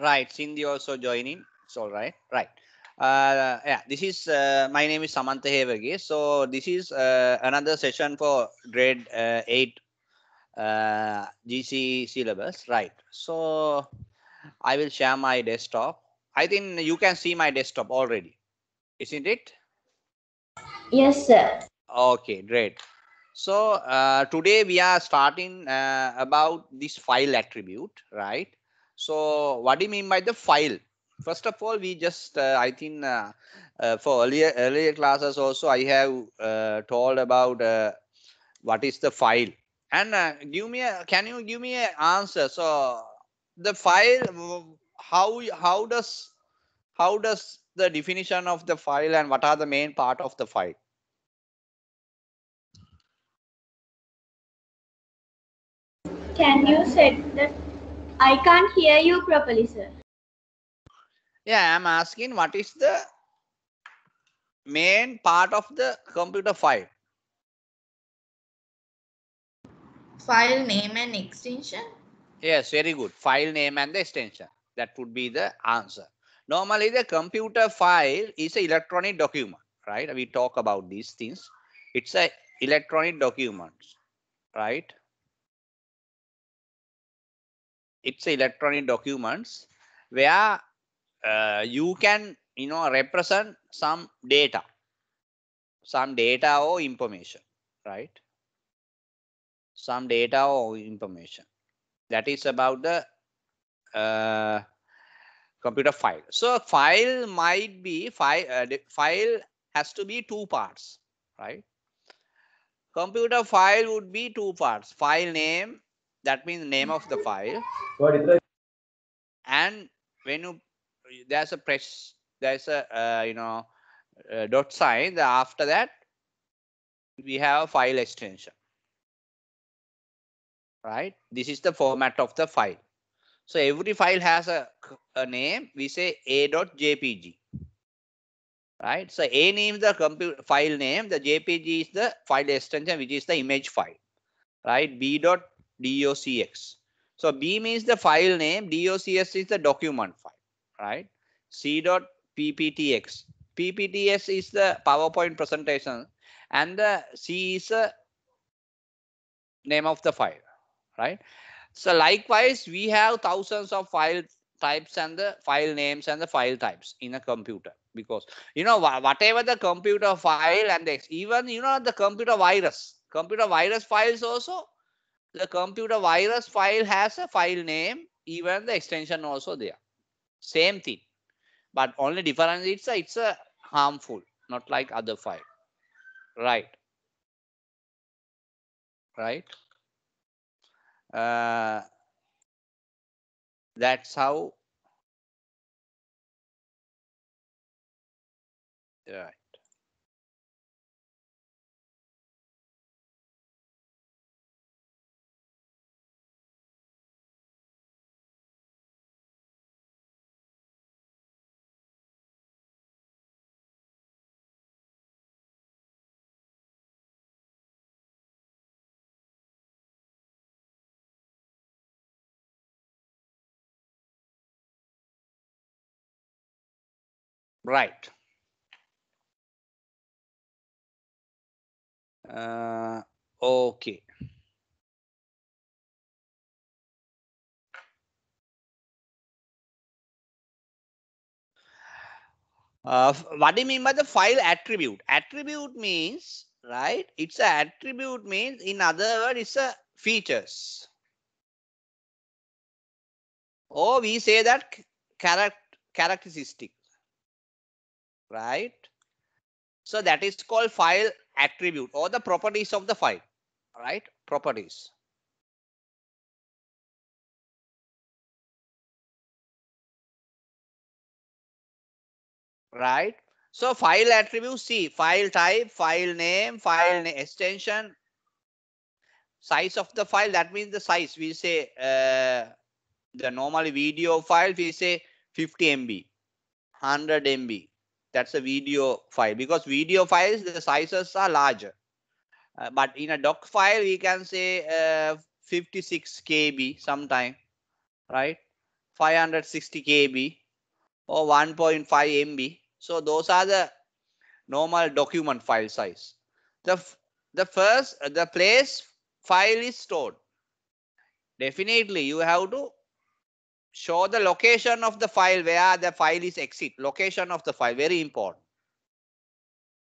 Right, Cindy also joining. It's all right. Right. Uh, yeah, this is uh, my name is Samantha Hevage. So this is uh, another session for grade uh, eight uh, GC syllabus. Right. So I will share my desktop. I think you can see my desktop already, isn't it? Yes, sir. Okay, great. So uh, today we are starting about this file attribute, right? So what do you mean by the file? First of all, we just uh, I think uh, uh, for earlier earlier classes also I have uh, told about uh, what is the file and uh, give me a can you give me an answer? So the file how how does how does the definition of the file and what are the main part of the file? Can you set the I can't hear you properly, sir. Yeah, I'm asking what is the main part of the computer file? File name and extension? Yes, very good. File name and the extension. That would be the answer. Normally, the computer file is an electronic document, right? We talk about these things. It's an electronic document, right? it's electronic documents where uh, you can you know represent some data some data or information right some data or information that is about the uh, computer file so file might be file uh, file has to be two parts right computer file would be two parts file name that means name of the file and when you there's a press there's a uh, you know uh, dot sign after that we have a file extension right this is the format of the file so every file has a, a name we say a.jpg right so a name the computer file name the jpg is the file extension which is the image file right b dot DOCX. So B means the file name, DOCS is the document file, right? C dot PPTX. PPTX is the PowerPoint presentation and the C is the name of the file, right? So likewise, we have thousands of file types and the file names and the file types in a computer because you know whatever the computer file and the, even you know the computer virus computer virus files also the computer virus file has a file name, even the extension also there. Same thing, but only difference uh, it's a, it's a harmful, not like other file. Right. Right. Uh, that's how. Right. right. Uh, okay. Uh, what do you mean by the file attribute? Attribute means, right? It's an attribute means, in other words, it's a features. Or oh, we say that character characteristic right? So that is called file attribute or the properties of the file, right? Properties. Right. So file attribute, see file type, file name, file name, extension, size of the file. That means the size we say uh, the normal video file we say 50 MB, 100 MB, that's a video file because video files, the sizes are larger. Uh, but in a doc file, we can say uh, 56 KB sometime, right? 560 KB or 1.5 MB. So those are the normal document file size. The, the first, the place file is stored. Definitely you have to show the location of the file where the file is exit. Location of the file, very important.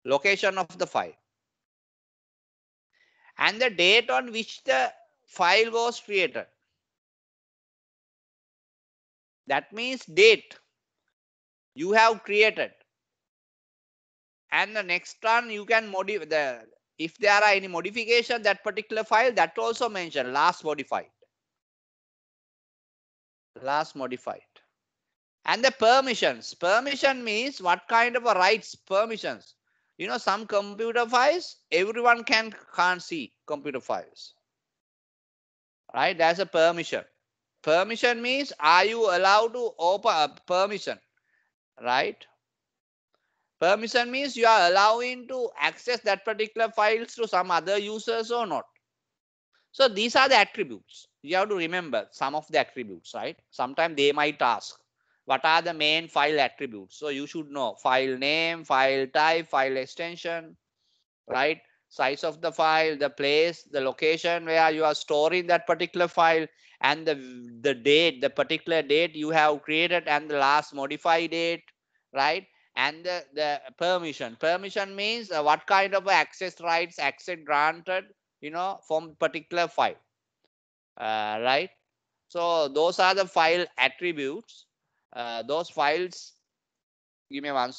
Location of the file. And the date on which the file was created. That means date you have created. And the next one you can modify the if there are any modification that particular file that also mentioned last modify last modified. And the permissions. Permission means what kind of rights, permissions. You know, some computer files, everyone can, can't see computer files. Right, that's a permission. Permission means, are you allowed to open a permission? Right? Permission means you are allowing to access that particular files to some other users or not. So these are the attributes you have to remember some of the attributes, right? Sometimes they might ask, what are the main file attributes? So you should know file name, file type, file extension, right? Size of the file, the place, the location where you are storing that particular file, and the, the date, the particular date you have created, and the last modify date, right? and the, the, permission. Permission means uh, what kind of access rights, access granted, you know, from particular file uh, right? So those are the file attributes. Uh, those files, give me one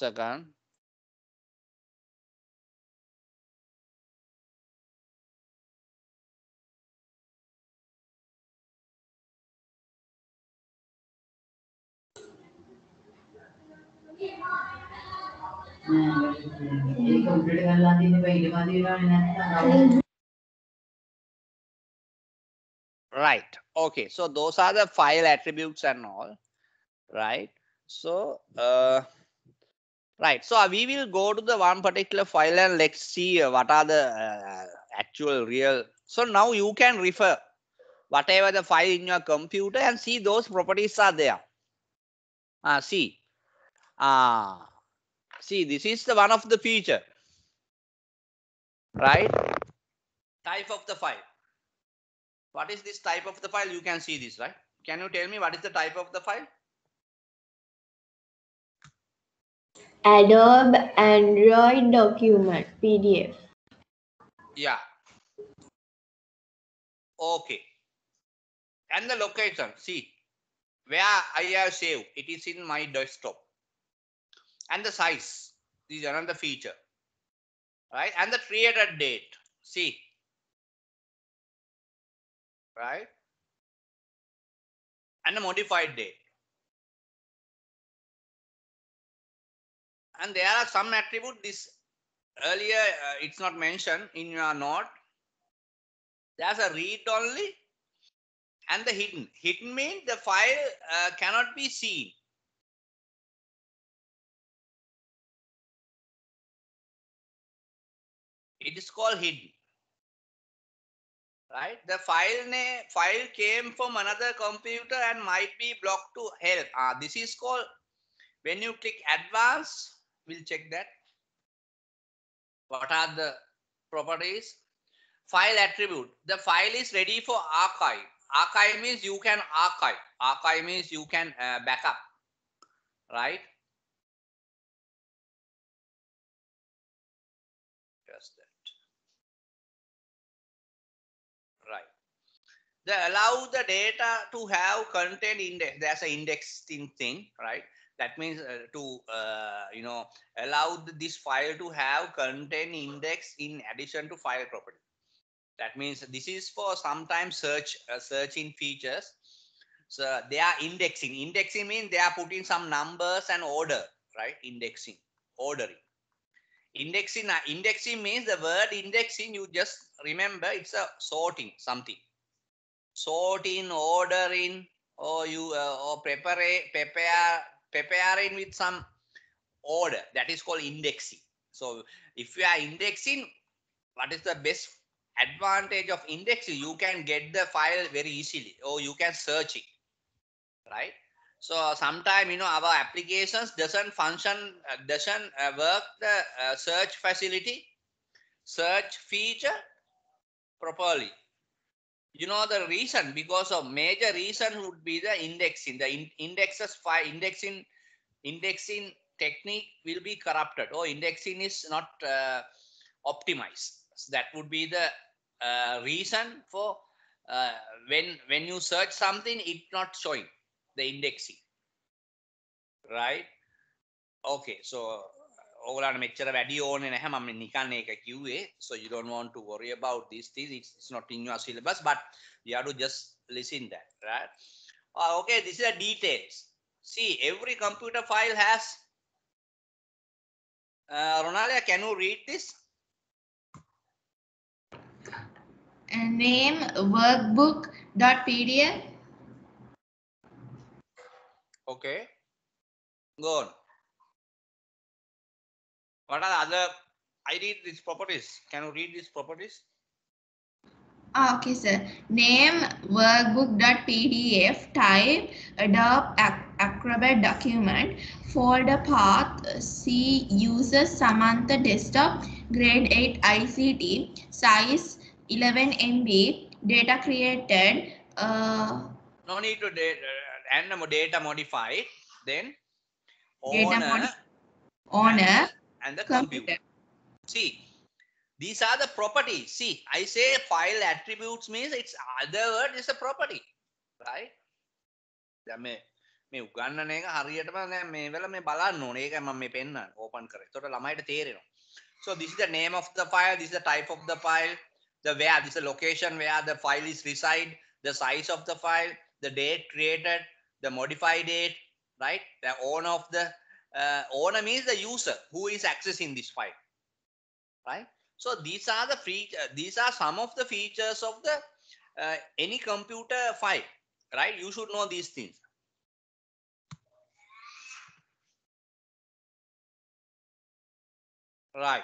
Right. Okay. So those are the file attributes and all. Right. So, uh, right. So we will go to the one particular file and let's see what are the uh, actual real. So now you can refer whatever the file in your computer and see those properties are there. Uh, see. Uh, see, this is the one of the feature. Right. Type of the file what is this type of the file? You can see this, right? Can you tell me what is the type of the file? Adobe Android document PDF. Yeah. Okay. And the location, see, where I have saved, it is in my desktop. And the size is another feature, right? And the created date, see, right? And a modified day. And there are some attribute this earlier uh, it's not mentioned in your note. There's a read only and the hidden. Hidden means the file uh, cannot be seen. It is called hidden right? The file name file came from another computer and might be blocked to help. Ah, this is called when you click advanced, we'll check that. What are the properties? File attribute. The file is ready for archive. Archive means you can archive. Archive means you can uh, backup, right? they allow the data to have content index. There's an indexing thing, right? That means uh, to, uh, you know, allow this file to have content index in addition to file property. That means this is for sometimes search, uh, searching features. So they are indexing. Indexing means they are putting some numbers and order, right? Indexing, ordering. Indexing, uh, indexing means the word indexing, you just remember it's a sorting something sort in, order in, or you uh, or prepare prepare preparing with some order. That is called indexing. So if you are indexing, what is the best advantage of indexing? You can get the file very easily, or you can search it, right? So sometimes you know our applications doesn't function, uh, doesn't uh, work the uh, search facility, search feature properly you know the reason because of major reason would be the indexing the in, indexes file indexing indexing technique will be corrupted or oh, indexing is not uh, optimized so that would be the uh, reason for uh, when when you search something it not showing the indexing right okay so ඔගලට මෙච්චර වැඩි ඕන නැහැ මම නිකන් ඒක කිව්වේ so you don't want to worry about these things it's, it's not in your syllabus but you have to just listen that right uh, okay this is the details see every computer file has uh, Ronalia can you read this name workbook.pdf okay go on what are the other? I read these properties. Can you read these properties? Ah, okay, sir. Name workbook.pdf, type Adobe Acrobat document, folder path C user Samantha desktop, grade 8 ICT, size 11 MB, data created. Uh, no need to data, the uh, data modify. Then owner. Data On owner and the computer. See, these are the properties. See, I say file attributes means it's other word is a property, right? මේ උගන්නන එක හරියටම දැන් මේ වෙලාව මේ බලන්න ඕනේ. ඒකයි මම මේ පෙන්නන්නේ ඕපන් කරේ. ඒතකොට ළමයිට තේරෙනවා. So this is the name of the file, this is the type of the file, the where, this is the location where the file is reside, the size of the file, the date created, the modified date, right? The owner of the uh, owner means the user who is accessing this file, right? So these are the features. Uh, these are some of the features of the uh, any computer file, right? You should know these things. Right.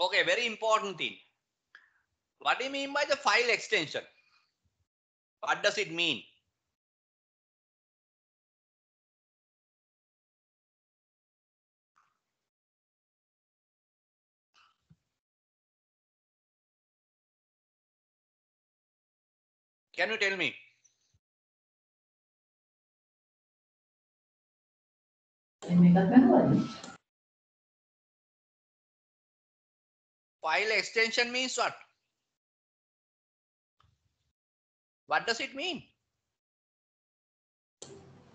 Okay, very important thing. What do you mean by the file extension? What does it mean? Can you tell me? Can File extension means what? What does it mean?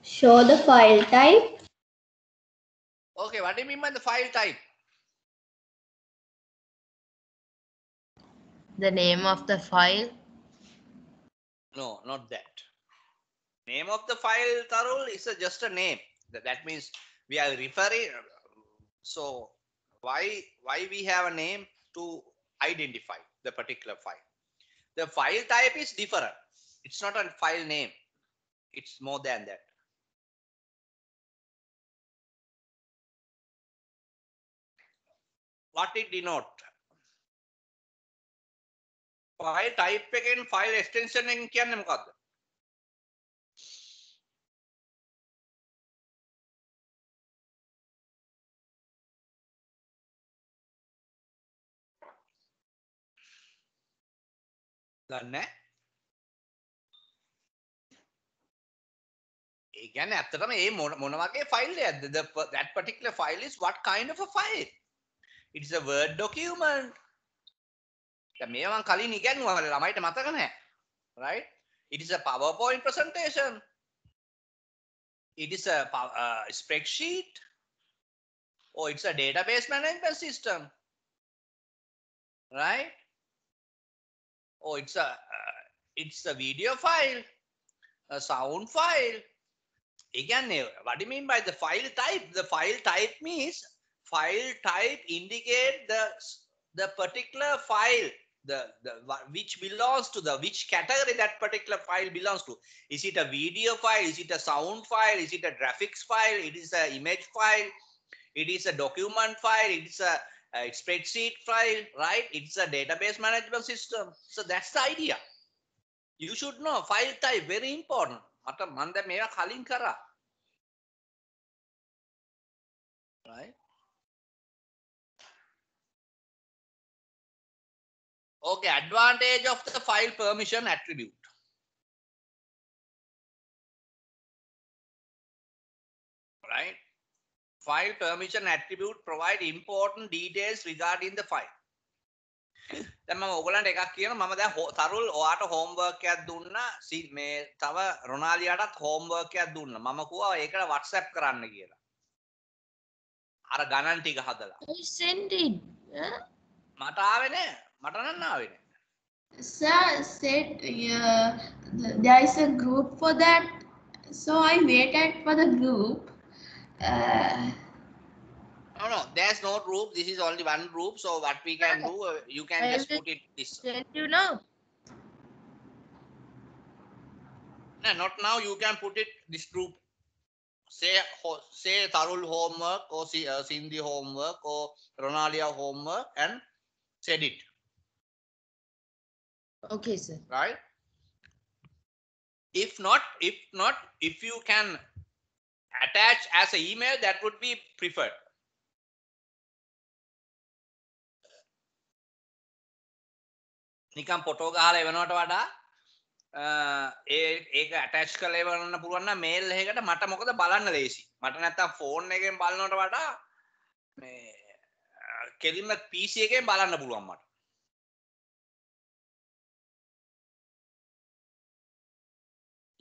Show the file type. Okay, what do you mean by the file type? The name of the file. No, not that. Name of the file, Tarul, is a, just a name. That means we are referring. So why why we have a name? to identify the particular file. The file type is different. It's not a file name. It's more than that. What it denote? File type again, file extension in කියන්නේ මොකද්ද? දන්නේ ඒ කියන්නේ ඇත්තටම මේ මොන මොන වගේ file එකක්ද the that particular file is what kind of a file it is a word document දැන් මේවා මම කලින් ඉගෙනුවා ළමයිට මතක නැහැ right it is a powerpoint presentation it is a uh, spreadsheet or oh, it's a database management system right Oh, it's a, uh, it's a video file, a sound file. Again, uh, what do you mean by the file type? The file type means file type indicate the, the particular file the, the which belongs to the which category that particular file belongs to is it a video file is it a sound file is it a graphics file it is a image file it is a document file it is a a spreadsheet file, right? It's a database management system. So that's the idea. You should know file type, very important. අට මන්ද මේවා කලින් කරා. Right? Okay, advantage of the file permission attribute. Right? file permission attribute provide important details regarding the file. දැන් මම ඔයගලන්ට එකක් කියනවා මම දැන් තරුල් ඔයාට homework එකක් දුන්නා මේ තව රොනාලියාටත් homework එකක් දුන්නා මම කිව්වා ඒකට WhatsApp කරන්න කියලා අර ගණන් ටික හදලා oh, send it මට ආවේ නෑ මට නම් ආවේ නෑ Sir said uh, there is a group for that, so I waited for the group. Uh, no, no, there's no group. This is only one group. So what we can do, uh, you can I just put it this. you know. No, not now. You can put it this group. Say, say Tarul homework or uh, Cindy homework or Ronalia homework and said it. Okay, sir. Right? If not, if not, if you can attached as an email, that would be preferred. නිකම් photo ගහලා එවනවට වඩා ඒ ඒක attach කරලා එවන්න පුළුවන් නම් mail එකකට මට මොකද බලන්න ලේසි. මට නැත්තම් ෆෝන් එකෙන් බලනවට වඩා මේ කෙලින්ම PC එකෙන් බලන්න පුළුවන් මට.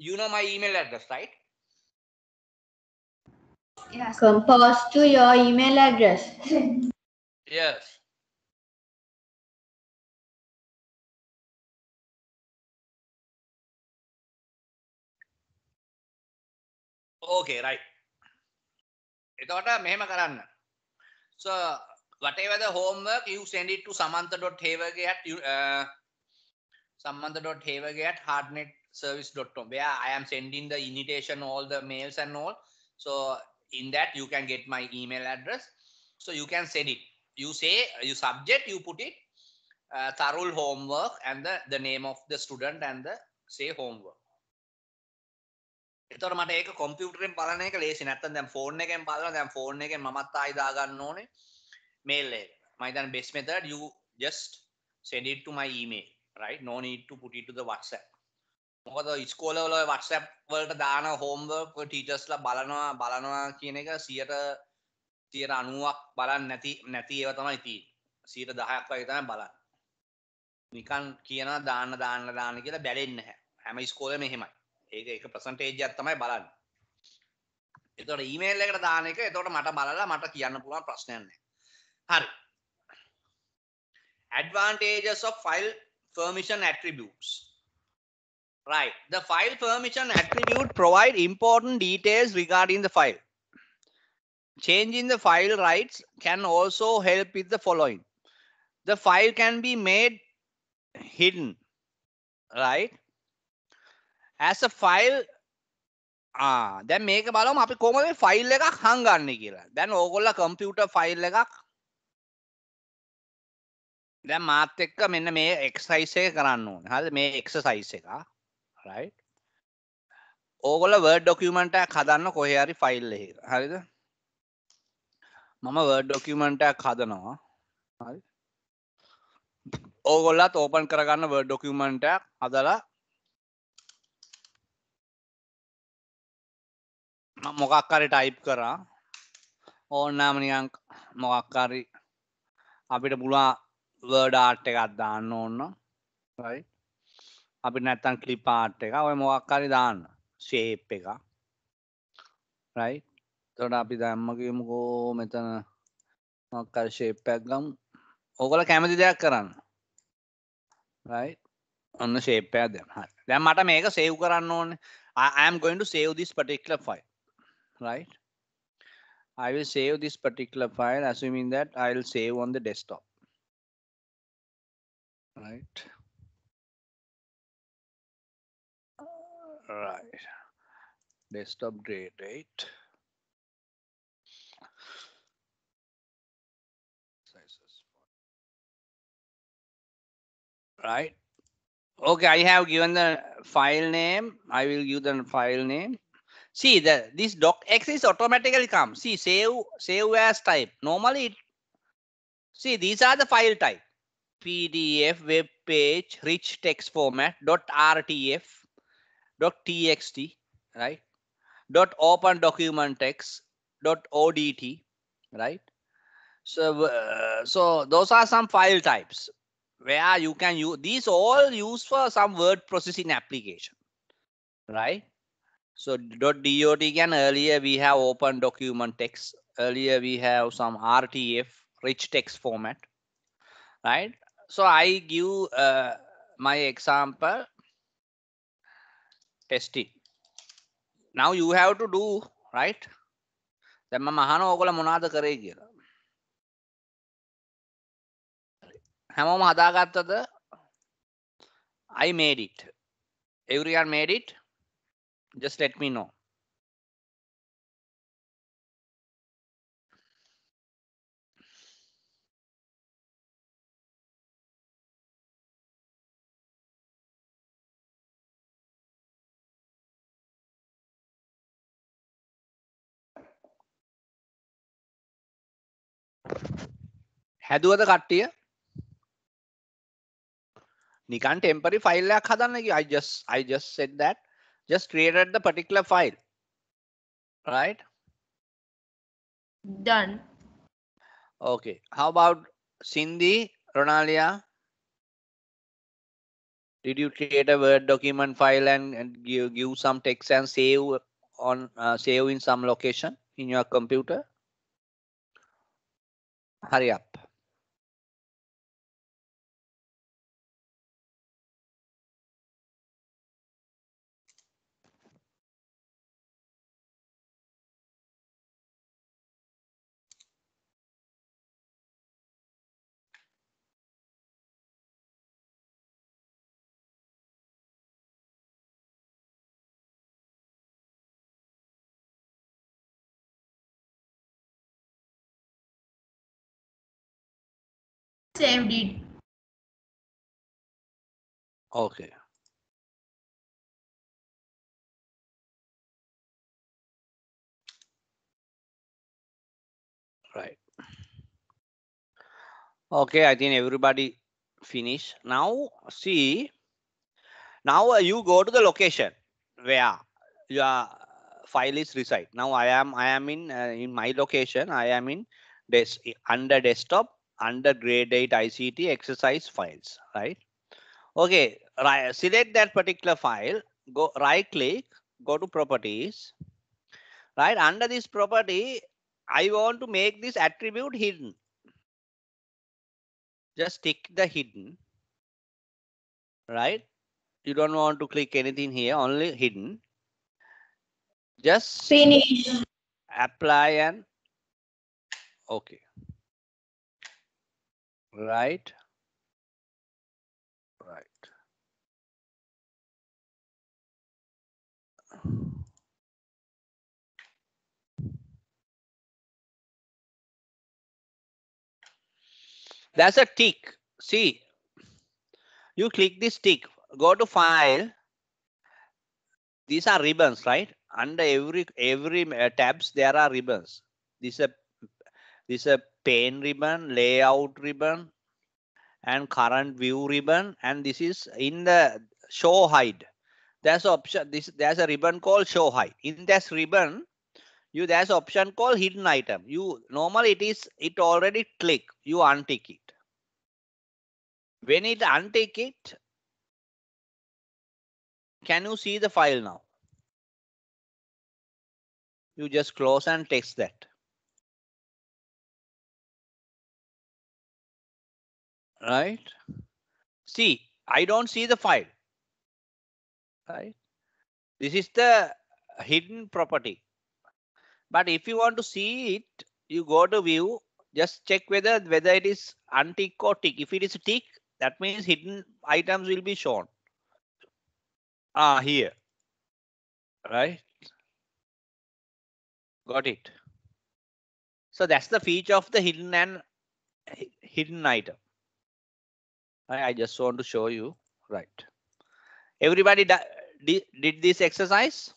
You know my email address, right? Yes. Compose to your email address. yes. Okay, right. So whatever the homework you send it to samantha.hevage at uh, samantha.hevage at hardnetservice.com where I am sending the invitation all the mails and all. So in that you can get my email address. So you can send it. You say you subject, you put it uh, homework and the, the name of the student and the say homework. එතකොට මට ඒක කොම්පියුටරෙන් බලන එක ලේසි නැත්තම් දැන් phone එකෙන් බලනවා දැන් ෆෝන් එකෙන් මමත් ආයි දා ගන්න ඕනේ mail එක. මම හිතන්නේ best method you just send it to my email right no need to put it to the whatsapp මොකද ඉස්කෝලවල වටසැප් වලට දාන හෝම්වර්ක් ටීචස්ලා බලනවා බලනවා කියන එක සියට තියට අනුවක් බලන්න නැති නැති ඒව තමයි තියෙන්නේ. සියට 10ක් වගේ තමයි බලන්නේ. නිකන් කියනවා දාන්න දාන්න දාන්න කියලා බැලෙන්නේ නැහැ. හැම ඉස්කෝලේම එහෙමයි. ඒක ඒක percentage එකක් තමයි බලන්නේ. එතකොට ඊමේල් එකට දාන එක එතකොට මට බලලා මට කියන්න පුළුවන් ප්‍රශ්නයක් නැහැ. හරි. advantages of file permission attributes Right. The file permission attribute provide important details regarding the file. Changing the file rights can also help with the following. The file can be made hidden, right? As a file the මේක බලමු අපි කොහොමද file එකක් හංගන්නේ කියලා. දැන් ඕගොල්ලෝ computer file එකක් දැන් මාත් එක්ක then මේ එක්සර්සයිස් එක කරන්න ඕනේ. හරිද? මේ එක්සර්සයිස් එක. රයි ඕගොල වර්ඩ් ඩොකමට කදන්න කොහරි ෆයිල් හරිද මම වර්ඩ් ඩොකමටක් හදනවා හරි ඕගොල්ලත් ඕපන් කරගන්න වර්ඩ් ඩොකමටක් අදලා මොකක්කාරි ටයිප් කරා ඕන්නාමනියං මොකක්කාරි අපිට පුළුවන් වර්ඩාට් එකක් දාන්න ඕන්න රයිට් අපි නැත්තන් කලිපාට් එක ඔය මොක්කාරි දාන්න ශේප් එක රයි තොට අපි දැම්මකමුකෝ මෙතන මොක්කර ශේප්පයක් ගම් ඕකල කැමති දෙයක් කරන්න රයි ඔන්න ශේපයක් දෙ දැම් මට මේක සේව් කරන්න ඕන am going to save this particular file right I will save this particular file assuming that I will save on the desktop right Right. Best update date. Right. Okay, I have given the file name. I will give the file name. See the this docx is automatically come. See save save as type. Normally, it, see these are the file type: PDF, web page, rich text format, dot RTF, dot txt right dot open document text dot odt right so uh, so those are some file types where you can use these all used for some word processing application right so dot dot again earlier we have open document text earlier we have some rtf rich text format right so i give uh, my example ටෙස්ටි now you have to do right දැන් මම අහනවා ඔයගොල්ලෝ මොනවද කරේ කියලා හැමෝම හදාගත්තද I made it everyone made it just let me know हैदूद कट्टीया 니कांत टेंपरेरी ಫೈಲ್ ಯಾಕ ಹದನ್ನ ಅಗಿ I just I just set that just created the particular file right done okay how about Cindy ರಣಾಲಿಯಾ did you create a word document file and give give some text and save on save in some location in your computer ಹರಿಪ್ Same it. Okay. Right. Okay, I think everybody finish. Now see, now uh, you go to the location where your file is reside. Now I am I am in uh, in my location. I am in this under desktop under grade 8 ICT exercise files, right? Okay, right, select that particular file, go right click, go to properties, right? Under this property, I want to make this attribute hidden. Just tick the hidden, right? You don't want to click anything here, only hidden. Just finish. Apply and okay right right that's a tick see you click this tick go to file these are ribbons right under every every uh, tabs there are ribbons this is a this is a pane ribbon, layout ribbon, and current view ribbon. And this is in the show hide. There's option. This there's a ribbon called show hide. In this ribbon, you there's option called hidden item. You normally it is it already click. You untick it. When it untick it, can you see the file now? You just close and text that. right? See, I don't see the file, right? This is the hidden property. But if you want to see it, you go to view, just check whether whether it is untick or tick. If it is tick, that means hidden items will be shown. Ah, here. Right. Got it. So that's the feature of the hidden and hidden item. I just want to show you, right? Everybody did, did this exercise?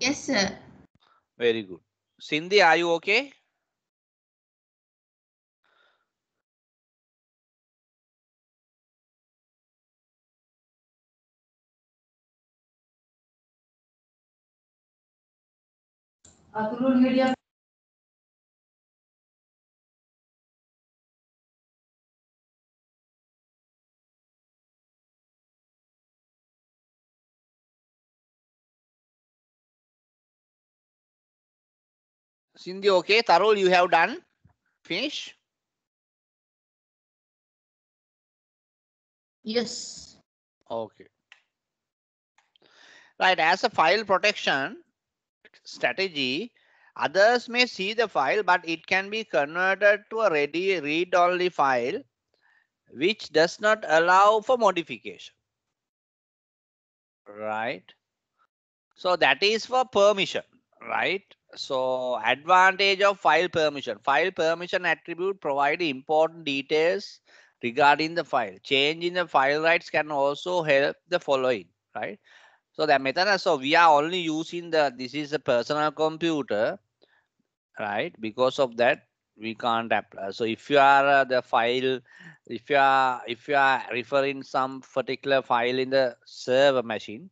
Yes, sir. Very good. Cindy, are you okay? Cindy, okay. Tarul, you have done. Finish. Yes. Okay. Right. As a file protection strategy, others may see the file, but it can be converted to a ready read-only file, which does not allow for modification. Right. So that is for permission, right? So advantage of file permission. File permission attribute provide important details regarding the file. Change in the file rights can also help the following, right? So the method, so we are only using the, this is a personal computer, right? Because of that, we can't apply. So if you are uh, the file, if you are, if you are referring some particular file in the server machine,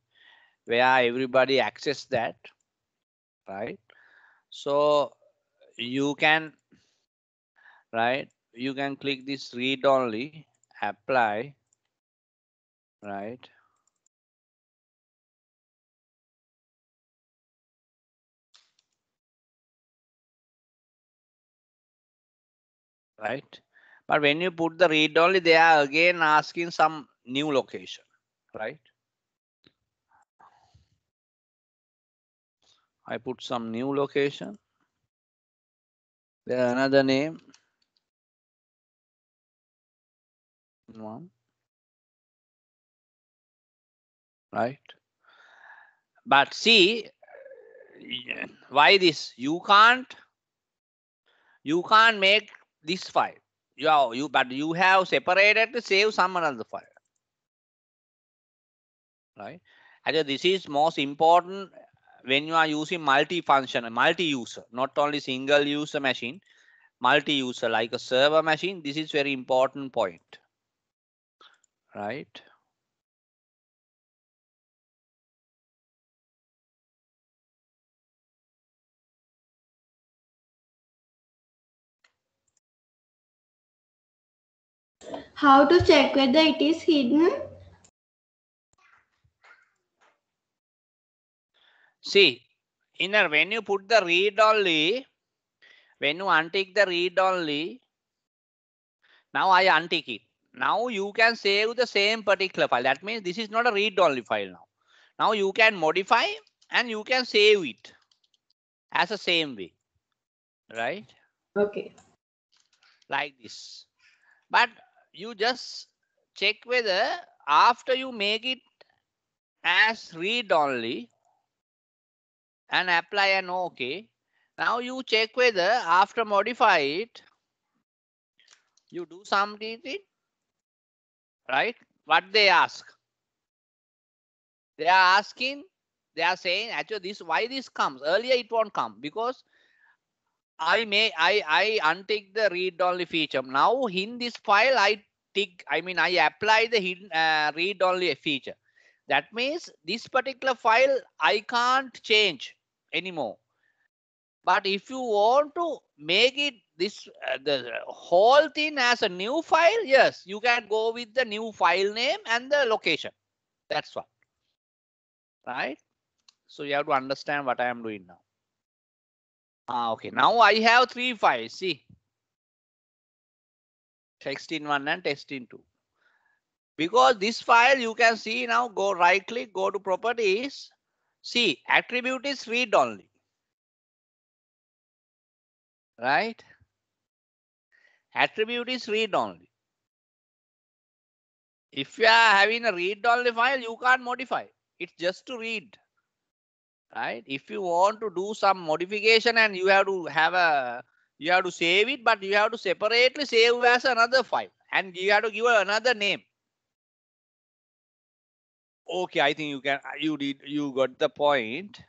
where everybody access that, right? so you can right you can click this read only apply right right but when you put the read only they are again asking some new location right I put some new location. There another name. One. Right. But see why this? You can't you can't make this file. You, are, you but you have separated to save some another file. Right. And this is most important when you are using multi-function, multi-user, not only single-user machine, multi-user like a server machine, this is very important point, right? How to check whether it is hidden? See, inner when you put the read only, when you untick the read only, now I untick it. Now you can save the same particular file. That means this is not a read only file now. Now you can modify and you can save it as the same way, right? Okay. Like this. But you just check whether after you make it as read only, and apply an OK. Now you check whether after modify it, you do something, right? What they ask. They are asking, they are saying actually this why this comes earlier it won't come because I may I I untick the read only feature. Now in this file I tick I mean I apply the hidden uh, read only feature. That means this particular file, I can't change anymore. But if you want to make it this uh, the whole thing as a new file, yes, you can go with the new file name and the location. That's what. Right. So you have to understand what I am doing now. Ah, okay, now I have three files. See, text in one and text in two. Because this file you can see now go right click, go to properties. See attribute is read only. Right. Attribute is read only. If you are having a read only file, you can't modify. It's just to read. Right. If you want to do some modification and you have to have a you have to save it, but you have to separately save as another file and you have to give another name okay i think you can uh, you did you got the point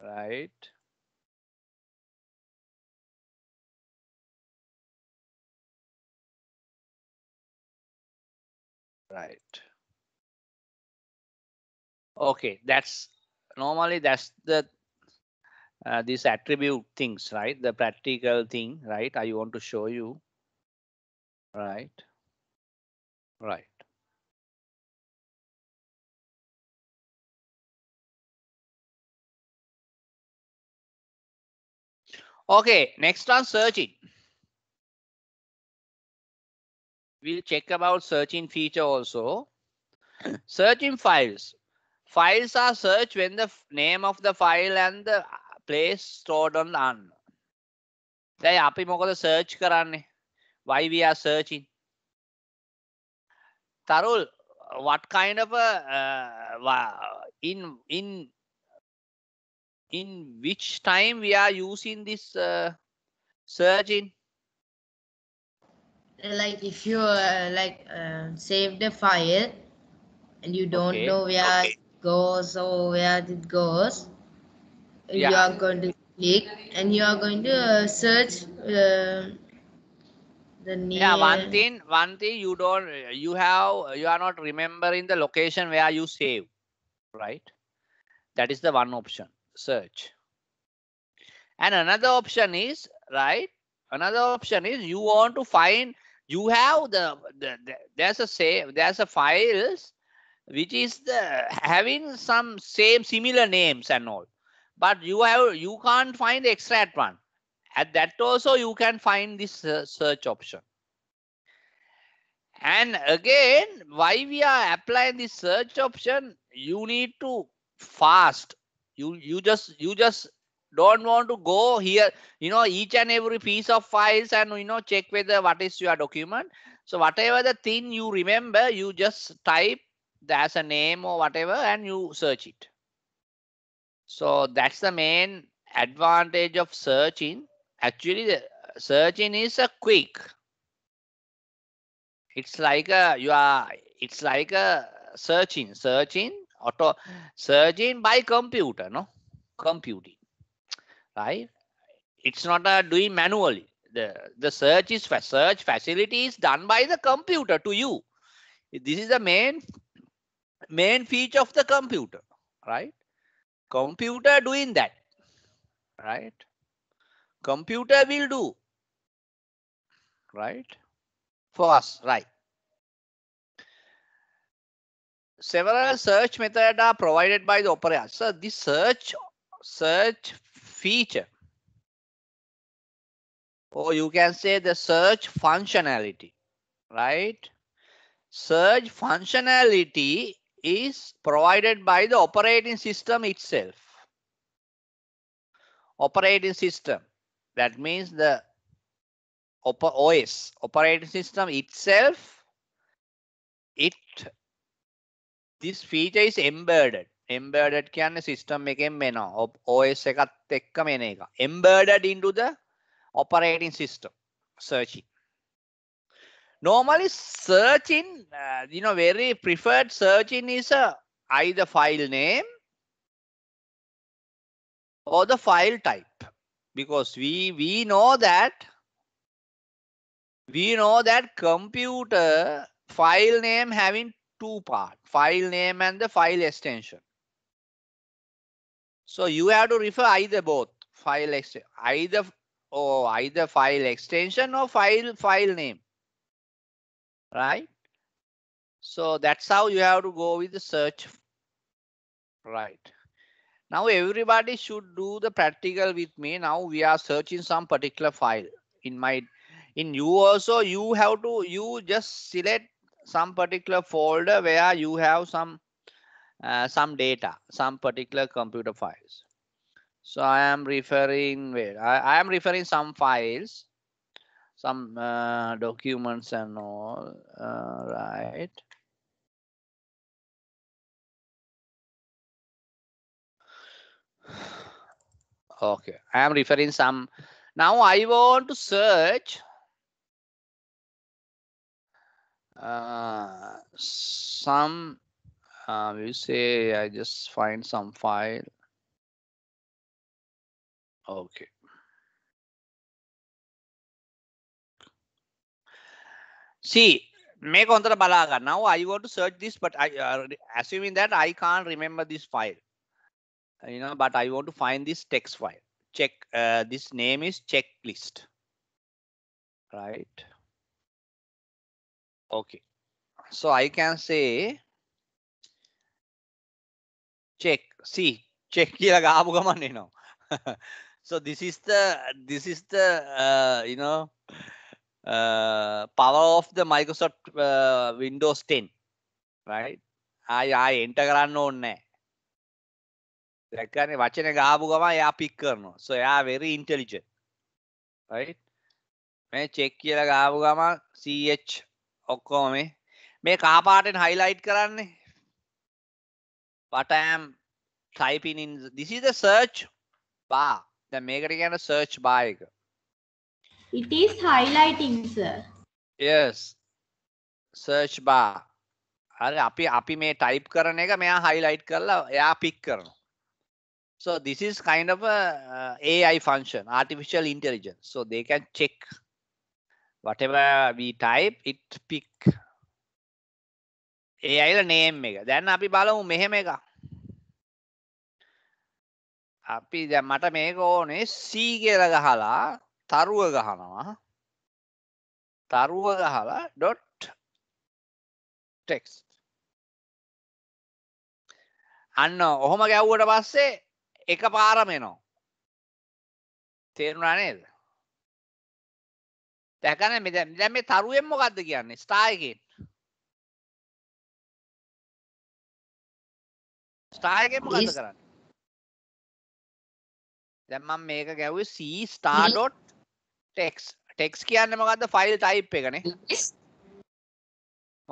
right right okay that's normally that's the uh, these attribute things right the practical thing right i want to show you right right Okay, next on searching. We'll check about searching feature also. searching files. Files are searched when the name of the file and the uh, place stored on on. දැන් අපි මොකද search Why we are searching? Tarul, what kind of a uh, in in in which time we are using this uh, search in? Like if you uh, like uh, save the file and you don't okay. know where okay. it goes or where it goes, yeah. you are going to click and you are going to uh, search uh, yeah one thing one thing you don't you have you are not remembering the location where you save right that is the one option search. And another option is, right? Another option is you want to find, you have the, the, the there's a save, there's a files which is the having some same similar names and all. But you have, you can't find the extract one. At that also you can find this uh, search option. And again, why we are applying this search option, you need to fast you you just you just don't want to go here you know each and every piece of files and you know check whether what is your document so whatever the thing you remember you just type as a name or whatever and you search it so that's the main advantage of searching actually the searching is a quick it's like a you are it's like a searching searching auto searching by computer no computing right it's not a doing manually the the search is search facility is done by the computer to you this is the main main feature of the computer right computer doing that right computer will do right for us right several search methods are provided by the operator. So this search search feature, or oh, you can say the search functionality, right? Search functionality is provided by the operating system itself. Operating system, that means the OS, operating system itself, it this feature is embedded embedded කියන්නේ system එකෙන් එනවා OS එකත් එක්කම embedded into the operating system searching normally searching uh, you know very preferred searching is uh, either file name or the file type because we we know that we know that computer file name having two part file name and the file extension. So you have to refer either both file either or oh, either file extension or file file name. Right. So that's how you have to go with the search. Right. Now everybody should do the practical with me. Now we are searching some particular file in my in you also you have to you just select some particular folder where you have some uh, some data, some particular computer files. So I am referring where I, I am referring some files, some uh, documents and all. Uh, right. Okay, I am referring some. Now I want to search uh, some uh, we say I just find some file. Okay. See, make on the balaga. Now I want to search this, but I uh, assuming that I can't remember this file. You know, but I want to find this text file. Check uh, this name is checklist. Right. Okay. So I can say check. See, check කියලා ගාපු ගමන් එනවා. So this is the this is the uh, you know uh, power of the Microsoft uh, Windows 10, right? ආය ආය enter කරන්න ඕනේ නැහැ. දැක්කනේ වචනේ ගාපු ගමන් එයා pick කරනවා. So එයා very intelligent. right? මේ check කියලා ගාපු ගමන් CH ඔක්කොම මේ කහපාටෙන් highlight කරන්නේ what I am typing in this is the search bar දැන් මේකට කියන search bar එක it is highlighting sir yes search bar හරි අපි අපි මේ type කරන එක මෙයා highlight කරලා එයා pick කරනවා so this is kind of a uh, ai function artificial intelligence so they can check වටවා වීටයි it pick a file name එක දැන් අපි බලමු මෙහෙම එක අපි දැ මට මේක ඕනේ සී කියල ගහලා තරුව ගහනවා තරුව ගහලා ඩොට් ටෙක්ස් අන්න ඔහොම ගැව්වට පස්සේ එක පාරමෙනවා තේරුණා නේද දැකන මෙ දැ මේ තරුවෙන් මොකක්ද කියන්නේ ස්ටායකෙන් ස්ටායකෙන් මොකද කරන්න දැම්මම් මේක ගැව ස්ටාඩොට් ටෙක්ස් ටෙක්ස් කියන්න මොකක්ද ෆයිල් ටයිප් එකනේ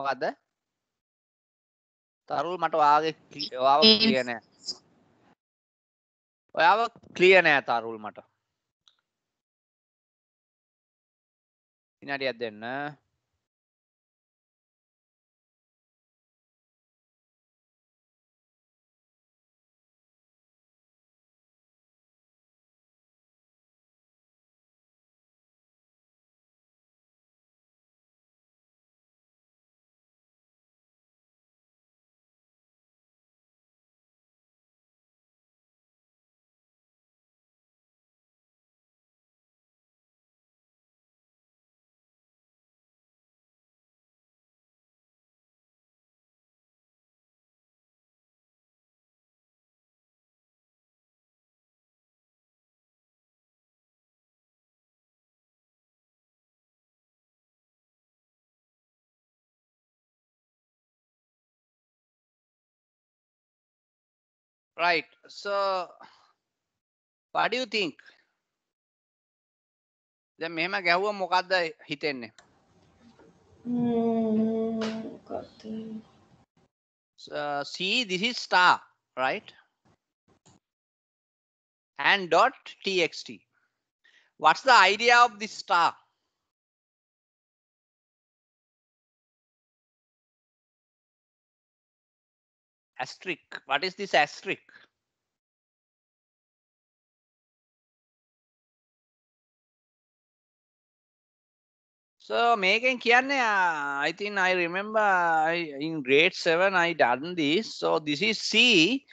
මොකක්ද තරුල් මට වාගේ වාව කියනෑ ඔයාව කලියනෑ තරුල් මට විනාඩියක් දෙන්න Right. So what do you think? The මෙහෙම ගැහුව මොකක්ද හිතෙන්නේ? So, see this is star, right? And dot txt. What's the idea of this star? asterisk. What is this asterisk? So making කියන්නේ I think I remember in grade 7 I done this. So this is C.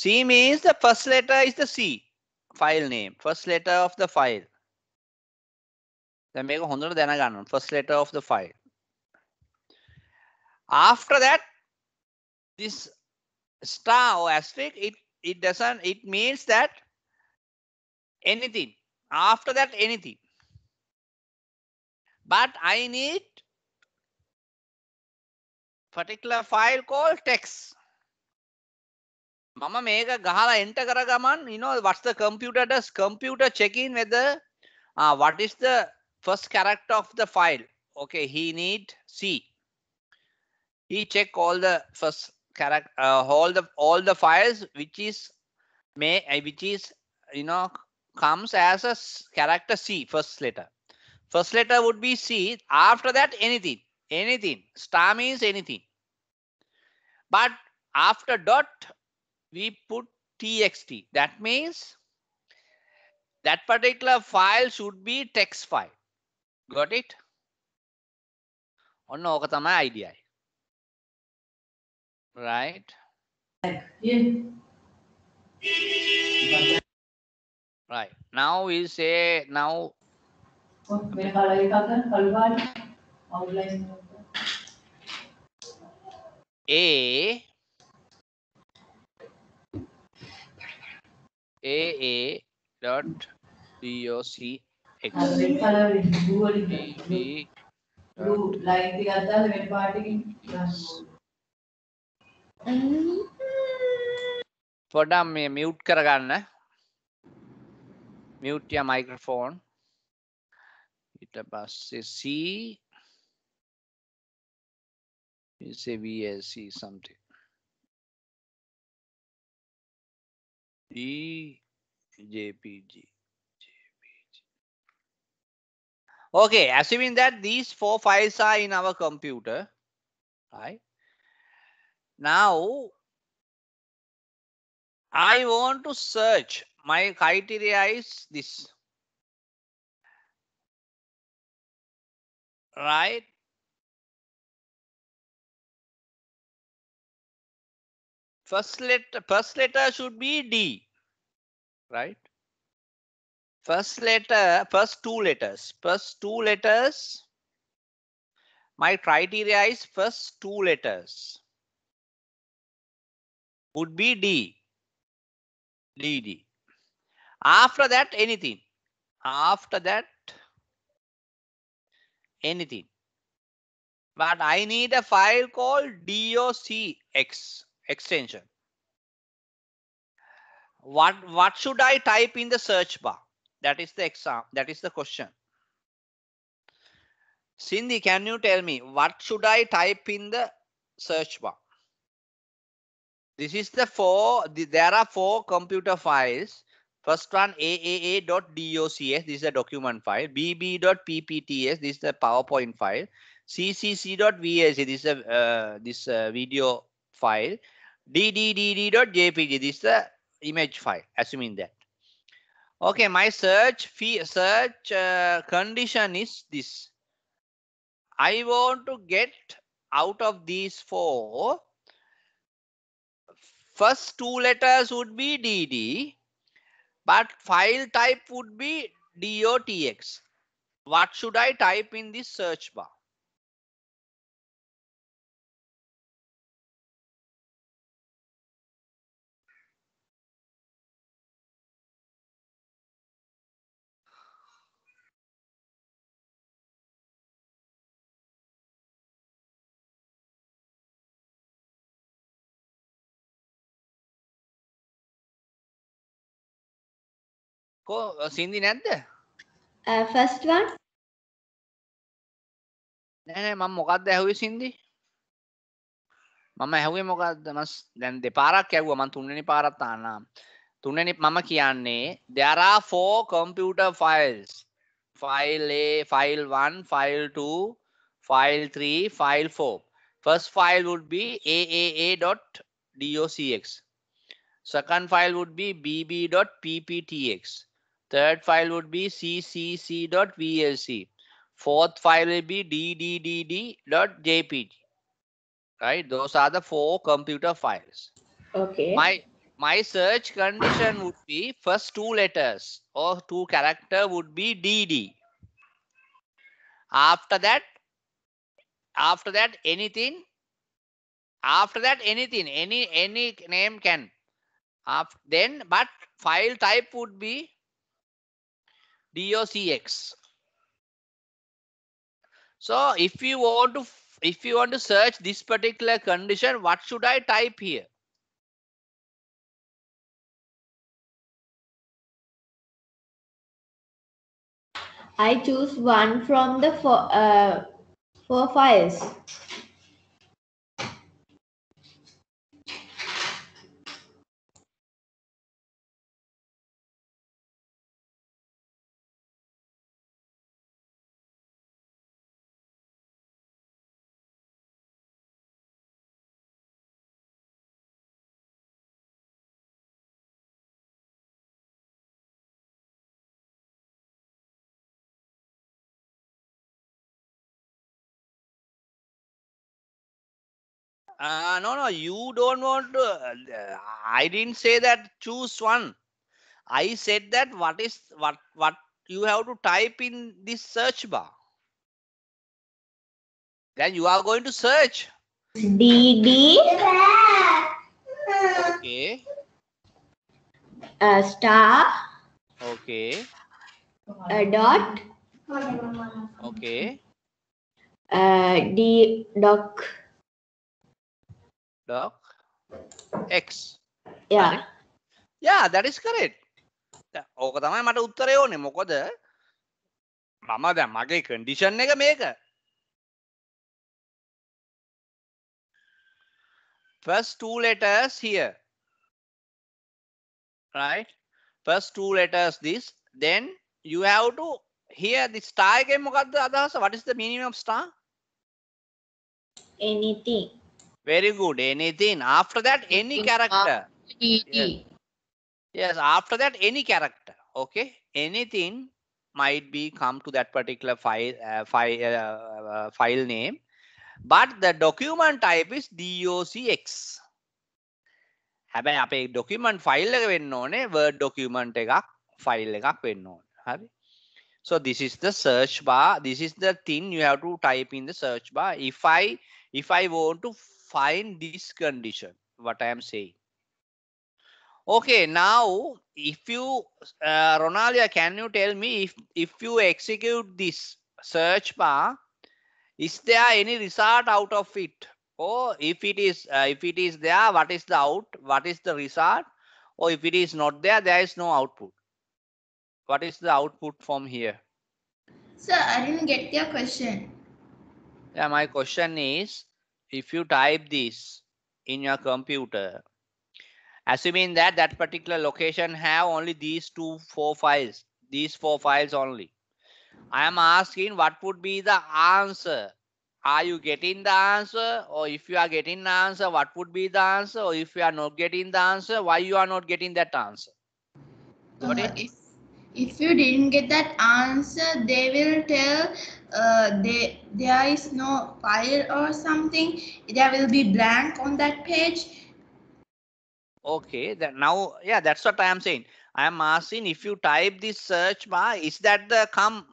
C means the first letter is the C file name. First letter of the file. දැන් මේක හොඳට දැනගන්න ඕන. First letter of the file. After that this star or asterisk, it, it doesn't, it means that anything. After that, anything. But I need particular file called text. Mama, mega ගහලා enter කර you know what's the computer does computer checking whether uh, what is the first character of the file okay he need c he check all the first character uh, all the all the files which is may uh, which is you know comes as a character C first letter. First letter would be C. After that, anything, anything. Star means anything. But after dot, we put txt. That means that particular file should be text file. Got it? ඔන්න ඕක තමයි idea right? Yeah. Right. Now we say now. A A A dot D O C X. B, B, dot. मैं mute පොඩක් මේ mute කරගන්න mute ය microphone ඊට පස්සේ C C VSC something D JPG JPG okay assuming that these four files are in our computer right Now, I want to search. My criteria is this. Right? First letter, first letter should be D. Right? First letter, first two letters, first two letters. My criteria is first two letters would be D. D, D. After that, anything. After that, anything. But I need a file called docx extension. What what should I type in the search bar? That is the exam. That is the question. Cindy, can you tell me what should I type in the search bar? This is the four, the, there are four computer files. First one aaa.docs, this is a document file. bb.ppts, this is the PowerPoint file. ccc.vac, this is a, uh, this uh, video file. ddd.jpg, this is the image file, assuming that. Okay, my search fee search uh, condition is this. I want to get out of these four First two letters would be DD, but file type would be DOTX. What should I type in the search bar? කෝ සින්දි නැද්ද first uh, වන් නෑ නෑ මම මොකද්ද ඇහුවේ සින්දි මම ඇහුවේ මොකක්ද මස් දැන් දෙපාරක් ඇහුවා මම තුන්වෙනි පාරත් ආනම් තුන්වෙනි මම කියන්නේ there are four computer files file a file 1 file 2 file 3 file 4 first file would be aaa.docx second file would be bb.pptx Third file would be ccc.vlc. Fourth file will be dddd.jpg. Right? Those are the four computer files. Okay. My my search condition would be first two letters or two character would be DD. After that, after that anything, after that anything, any any name can. After, then, but file type would be docx so if you want to if you want to search this particular condition what should i type here I choose one from the four, uh, four files. Uh, no, no, you don't want to. Uh, I didn't say that choose one. I said that what is what what you have to type in this search bar. Then you are going to search. DD. Okay. A uh, star. Okay. A uh, dot. Okay. Uh, D doc. dog x යා දැරිස් කරෙට් ඕක තමයි මට උත්තරය ඕනේ මොකොද මම දැ මගේ කඩිෂන් එක මේක first two letters here right first two letters this then you have to here the star එකෙන් මොකද්ද අදහස what is the meaning of star anything Very good. Anything. After that, any character. Yes. yes, after that, any character. Okay. Anything might be come to that particular file, uh, file, uh, uh file name. But the document type is DOCX. හැබැයි document file file එක වෙන්න ඕනේ Word document file file එකක් වෙන්න ඕනේ. හරි. So this is the search bar. This is the thing you have to type in the search bar. If I if I want to find this condition, what I am saying. Okay, now if you, uh, Ronalia, can you tell me if, if you execute this search bar, is there any result out of it? Or oh, if it is, uh, if it is there, what is the out? What is the result? Or oh, if it is not there, there is no output. What is the output from here? Sir, I didn't get your question. Yeah, my question is if you type this in your computer, assuming that that particular location have only these two, four files, these four files only. I am asking what would be the answer? Are you getting the answer? Or if you are getting the answer, what would be the answer? Or if you are not getting the answer, why you are not getting that answer? uh, if you didn't get that answer they will tell uh, they, there is no file or something there will be blank on that page okay that now yeah that's what i am saying i am asking if you type this search bar is that the come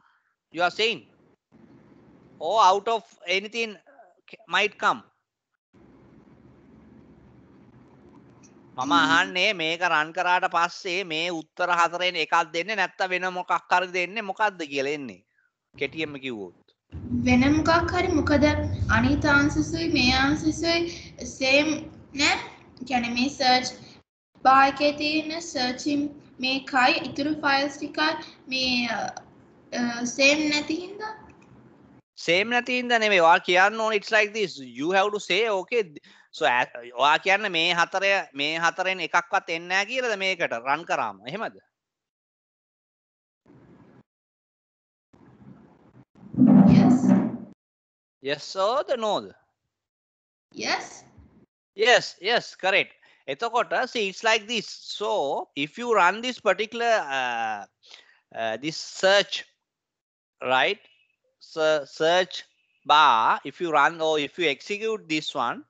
you are saying or out of anything uh, might come මම අහන්නේ මේක රන් කරාට පස්සේ මේ උත්තර හතරෙන් එකක් දෙන්නේ නැත්නම් වෙන මොකක් හරි දෙන්නේ මොකද්ද කියලා එන්නේ. කෙටියෙන්ම කිව්වොත්. වෙන මොකක් හරි මොකද අනිත් ආන්සර්සුයි මේ ආන්සර්සුයි same නෑ. කියන්නේ මේ search bar එකේ තියෙන searching මේකයි ඉතුරු files ටික මේ same නැති හින්දා same නැති හින්දා නෙමෙයි. ඔයා කියන්න ඕනේ it's like this you have to say okay සෝ ඔයා කියන්න මේ හතරය මේ හතරෙන් එකක්වත් එන්නේ නැහැ කියලාද මේකට රන් කරාම එහෙමද yes yes or the no yes yes yes correct එතකොට see it's like this so if you run this particular uh, uh, this search right so search bar if you run or if you execute this one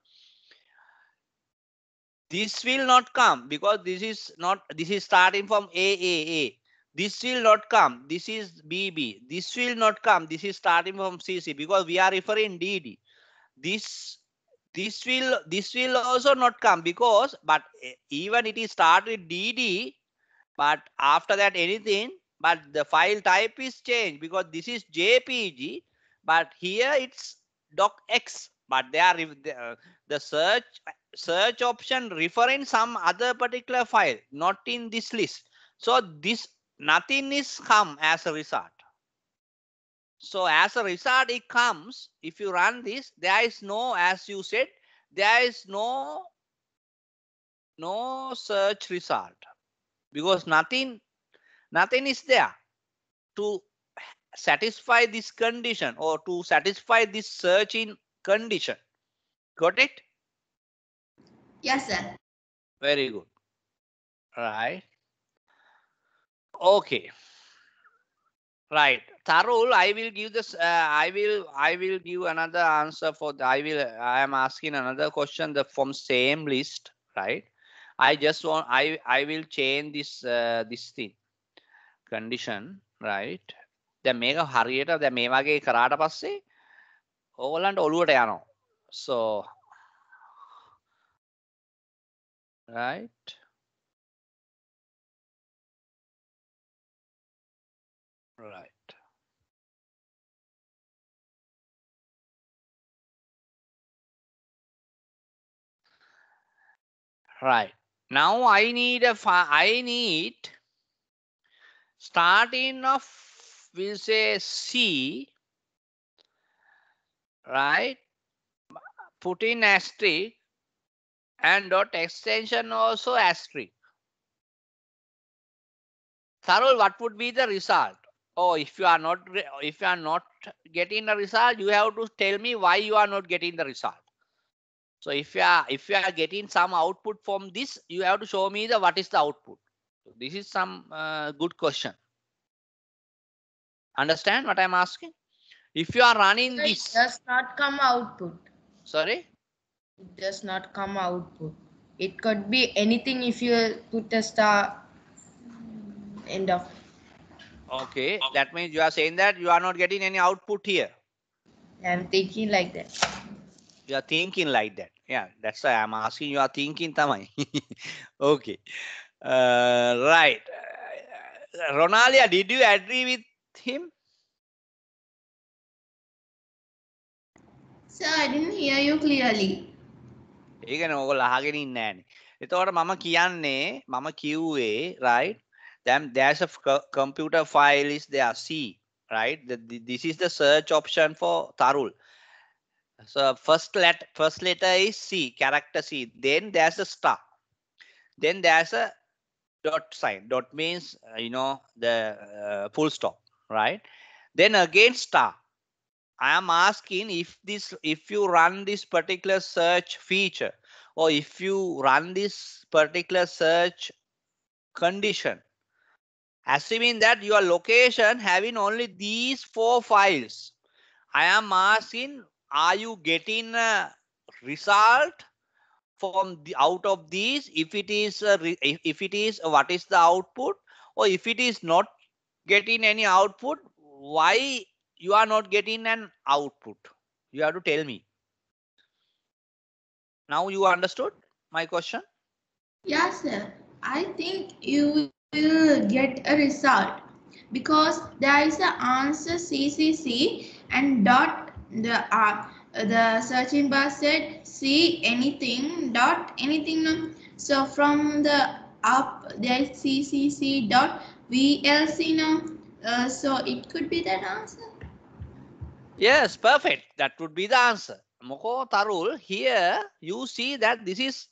this will not come because this is not this is starting from a a a this will not come this is bb this will not come this is starting from cc because we are referring dd this this will this will also not come because but eh, even it is start with dd but after that anything but the file type is changed because this is jpg but here it's docx but they are the, uh, the search search option referring some other particular file not in this list so this nothing is come as a result so as a result it comes if you run this there is no as you said there is no no search result because nothing nothing is there to satisfy this condition or to satisfy this search in condition. Got it? Yes, sir. Very good. Right. Okay. Right. Tarul, I will give this. Uh, I will. I will give another answer for the. I will. I am asking another question. The from same list, right? I just want. I I will change this uh, this thing condition, right? The mega Harrier, the mega Karada කරාට Overland over so right So, right now i need a i need starting of we say c right? Put in asterisk and dot extension also asterisk. Sarul, what would be the result? Oh, if you are not if you are not getting the result, you have to tell me why you are not getting the result. So if you are if you are getting some output from this, you have to show me the what is the output. So this is some uh, good question. Understand what I'm asking? If you are running this. does not come output. Sorry? It does not come output. It could be anything if you put a star end of. Okay, that means you are saying that you are not getting any output here. I'm thinking like that. You are thinking like that. Yeah, that's why I'm asking you are thinking tamai. okay. Uh, right. Uh, Ronalia, did you agree with him? Sir, I didn't hear you clearly. ඒකන ඕගොල්ලෝ අහගෙන ඉන්නේ නැහනේ. එතකොට මම කියන්නේ Mama කිව්වේ right then there's a computer file is there C right the, the, this is the search option for Tarul. So first let first letter is C character C then there's a star then there's a dot sign dot means you know the uh, full stop right then again star I am asking if this if you run this particular search feature or if you run this particular search condition assuming that your location having only these four files I am asking are you getting a result from the out of these if it is a, if it is what is the output or if it is not getting any output why you are not getting an output. You have to tell me. Now you understood my question? Yes, sir. I think you will get a result because there is the answer CCC and dot the uh, the searching bar said see anything dot anything. So from the up there is CCC dot VLC now. Uh, so it could be that answer. Yes, perfect. That would be the answer. Moko Tarul, here you see that this is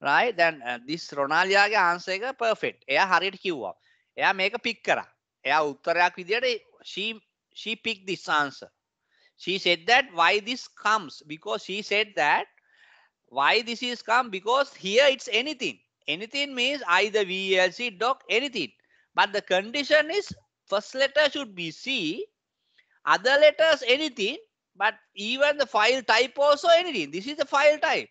right. Then uh, this රොනාලියාගේ answer is perfect. එයා හරියට කිව්වා. එයා මේක pick කරා. එයා උත්තරයක් she she picked this answer. She said that why this comes because she said that why this is come because here it's anything. Anything means either VLC, doc, anything. But the condition is first letter should be C other letters, anything, but even the file type also anything. This is the file type.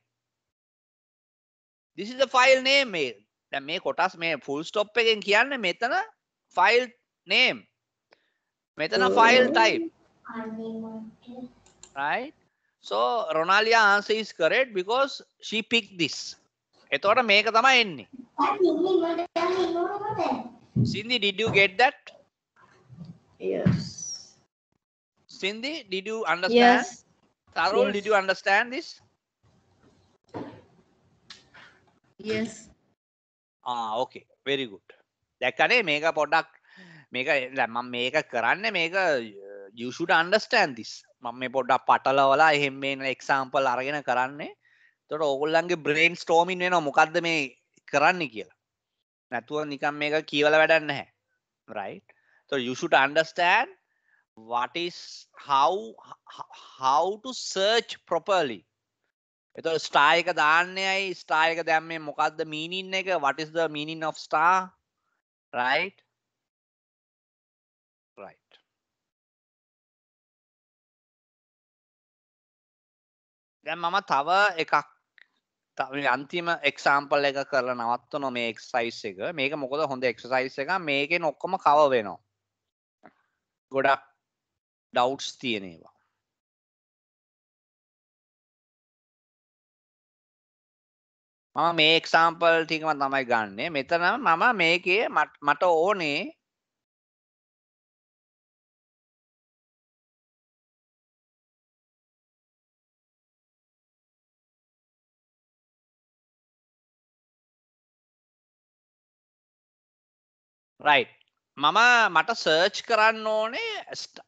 This is the file name The make, මේ කොටස් මේ full stop එකෙන් කියන්නේ මෙතන file name මෙතන file type right so Ronalia answer is correct because she picked this Cindy did you get that yes Cindy, did you understand? Yes. Tarul, yes. did you understand this? Yes. ආ ah, ඕකේ very good. දැක්කනේ මේක පොඩ්ඩක් මේක මම මේක කරන්නේ මේක uh, you should understand this. මම මේ පොඩ්ඩක් පටලවලා එහෙම මේන example අරගෙන කරන්නේ. එතකොට ඕගොල්ලන්ගේ brainstorming වෙනවා මොකද්ද මේ කරන්නේ කියලා. නැතුව නිකන් මේක කියවලා වැඩක් නැහැ. right? so you should understand what is how how to search properly එතකොට star එක දාන්නේයි star එක දැම්මේ මොකද්ද meaning එක what is the meaning of star right right දැන් මම තව එකක් තව අන්තිම example එක කරලා නවත්වනවා මේ exercise එක මේක මොකද හොඳ exercise එකක් මේකෙන් ඔක්කොම cover වෙනවා ගොඩක් ඩව්ස් තියෙනවා මම මේ එක්සාම්පල් ටිකම තමයි ගන්නෙ මෙතන මම මේකේ මට ඕනේ right මම මට සර්ච් කරන්න ඕනේ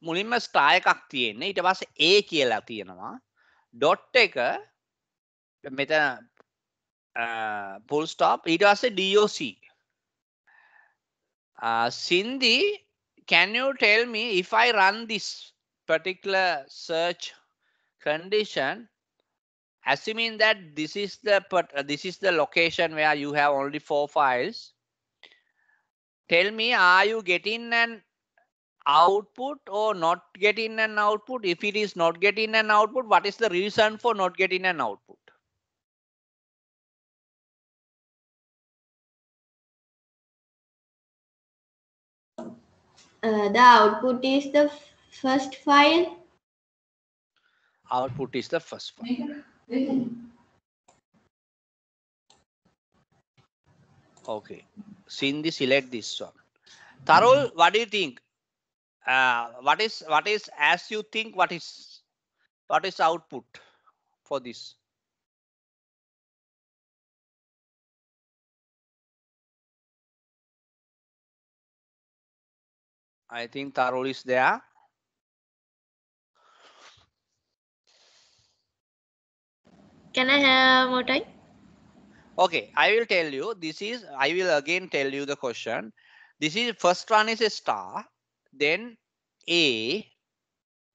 මුලින්ම ස්ටා එකක් තියෙන්නේ ඊට පස්සේ ඒ කියලා තියෙනවා ඩොට් එක මෙතන පුල් ස්ටොප් ඊට පස්සේ DOC සින්දි can you tell me if I run this particular search condition assuming that this is the this is the location where you have only four files tell me are you getting an output or not getting an output if it is not getting an output what is the reason for not getting an output uh, the output is the first file output is the first file okay Cindy select this one. Tarul, mm-hmm. what do you think? Uh, what is what is as you think? What is what is output for this? I think Tarul is there. Can I have more time? Okay, I will tell you this is I will again tell you the question. This is first one is a star, then A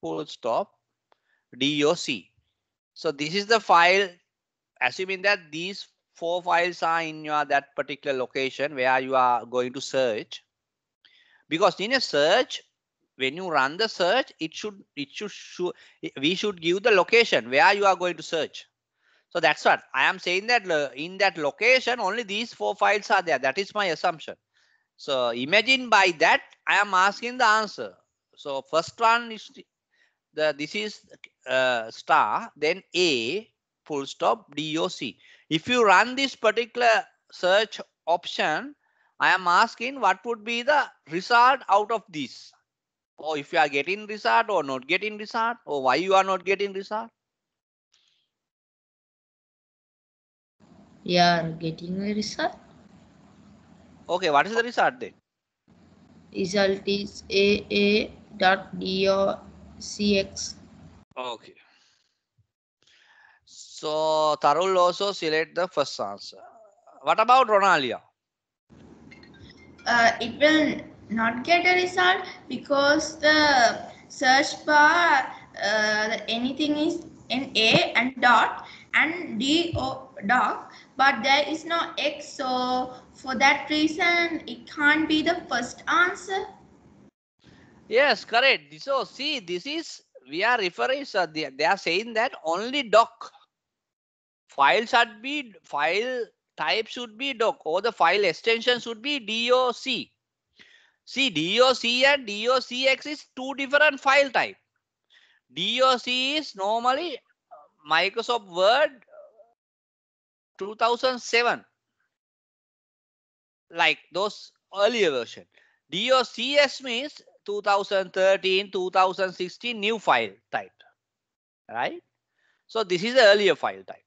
full stop DOC. So this is the file assuming that these four files are in your that particular location where you are going to search. Because in a search, when you run the search, it should it should, should we should give the location where you are going to search. So that's what I am saying that uh, in that location, only these four files are there. That is my assumption. So imagine by that, I am asking the answer. So first one is the this is uh, star, then A, full stop, DOC. If you run this particular search option, I am asking what would be the result out of this. Or oh, if you are getting result or not getting result or why you are not getting result. are getting a result. Okay, what is the result then? Result is AA dot DOCX. Okay. So Tarul also select the first answer. What about Ronalia? Uh, it will not get a result because the search bar uh, anything is in A and dot and D O dot but there is no x. So for that reason, it can't be the first answer. Yes, correct. So see, this is, we are referring, so they, they are saying that only doc. File should be, file type should be doc or the file extension should be doc. See, doc and docx is two different file type. DOC is normally Microsoft Word 2007 like those earlier version docs means 2013 2016 new file type right so this is the earlier file type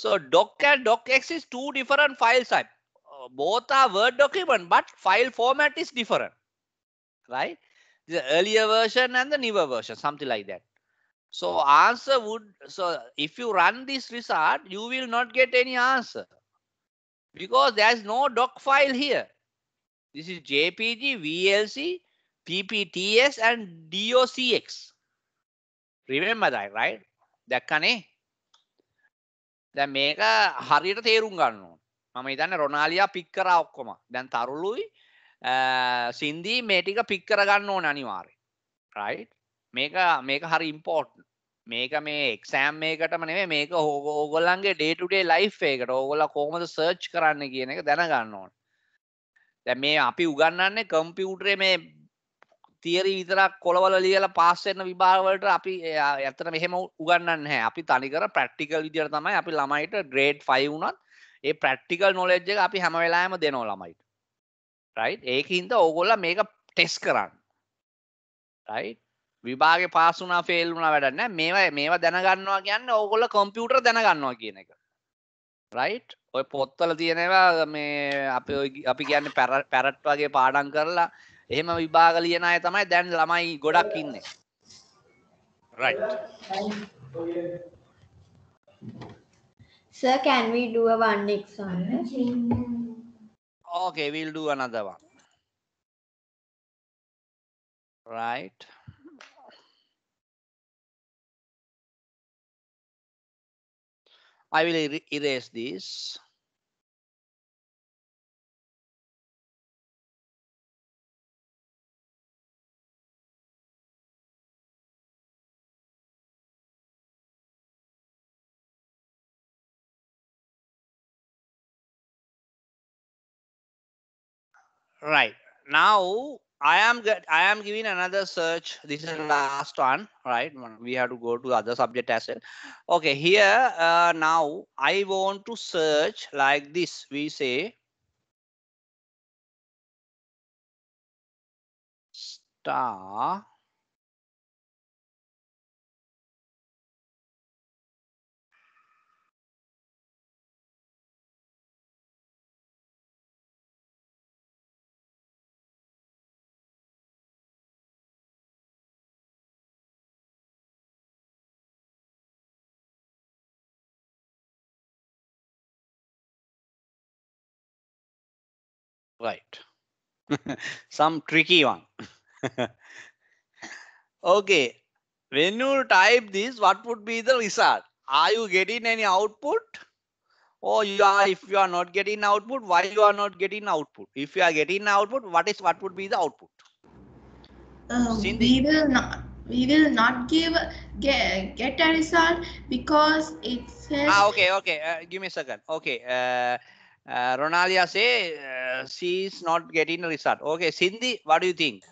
so doc and docx is two different file type uh, both are word document but file format is different right the earlier version and the newer version something like that So answer would, so if you run this result, you will not get any answer because there is no doc file here. This is JPG, VLC, PPTS and DOCX. Remember that, right? දැක්කනේ දැන් මේක හරියට තේරුම් ගන්න ඕන. මම හිතන්නේ රොනාලියා pick කරා ඔක්කොම. දැන් තරුළුයි සින්දි මේ ටික පික් කර ගන්න ඕන අනිවාර්යෙන්. right මේක මේක හරි ඉම්පෝර්ට් මේක මේ එක්සෑම් මේකටම නෙවේ මේක ඕගොල්ලන්ගේ ඩේටුඩේ ලයි් එකට ඕගොල්ල කොහොමද සර්ච් කරන්න කියන එක දැනගන්න ඕන දැ මේ අපි උගන්නන්නේ කම්පියුටරේ මේ තියරි විතරක් කොළවල ලියල පාස්සෙන්න විභාවලට අපි ඇතන මෙහෙම උගන්න හැ අපි තනිකර ප්‍රක්ටිකල් විදිර තමයි අපි ළමයිට ග්‍රේඩ් ෆයි වුණත් ඒ ප්‍රක්ටිකල් නොලෙජ් එක අපි හැම වෙලාම දෙනෝ ළමයිට රයි් ඒකහින්ද ඕගොල්ල මේක ටෙස් කරන්න රයි් විභාග පාසුනා ෆෙල්ුණ වැඩන්න මේවා මේවා දැනගන්නවා කියන්න ඕගොල කොම්පියුටර් දැනගන්නවා කියන එක රයිට් ඔය පොත්තල තියෙනවා මේ අපි අපි කියන්න පැරට් වගේ පාඩන් කරලා එහෙම විභාග ලියන අය තමයි දැන් ළමයි ගොඩක් ඉන්නේ right Sir, can we do a one next one? Okay, we'll do another one. Right. I will er-, erase this. Right. Now I am I am giving another search. This is the last one, right? We have to go to other subject as well. Okay, here uh, now I want to search like this. We say star Right. Some tricky one. okay. When you type this, what would be the result? Are you getting any output? Or you are, if you are not getting output, why you are not getting output? If you are getting output, what is what would be the output? Uh, we will not we will not give get, get a result because it says ah, okay okay uh, give me a second okay uh, uh, Ronalia say uh, she is not getting a result. Okay, Cindy, what do you think?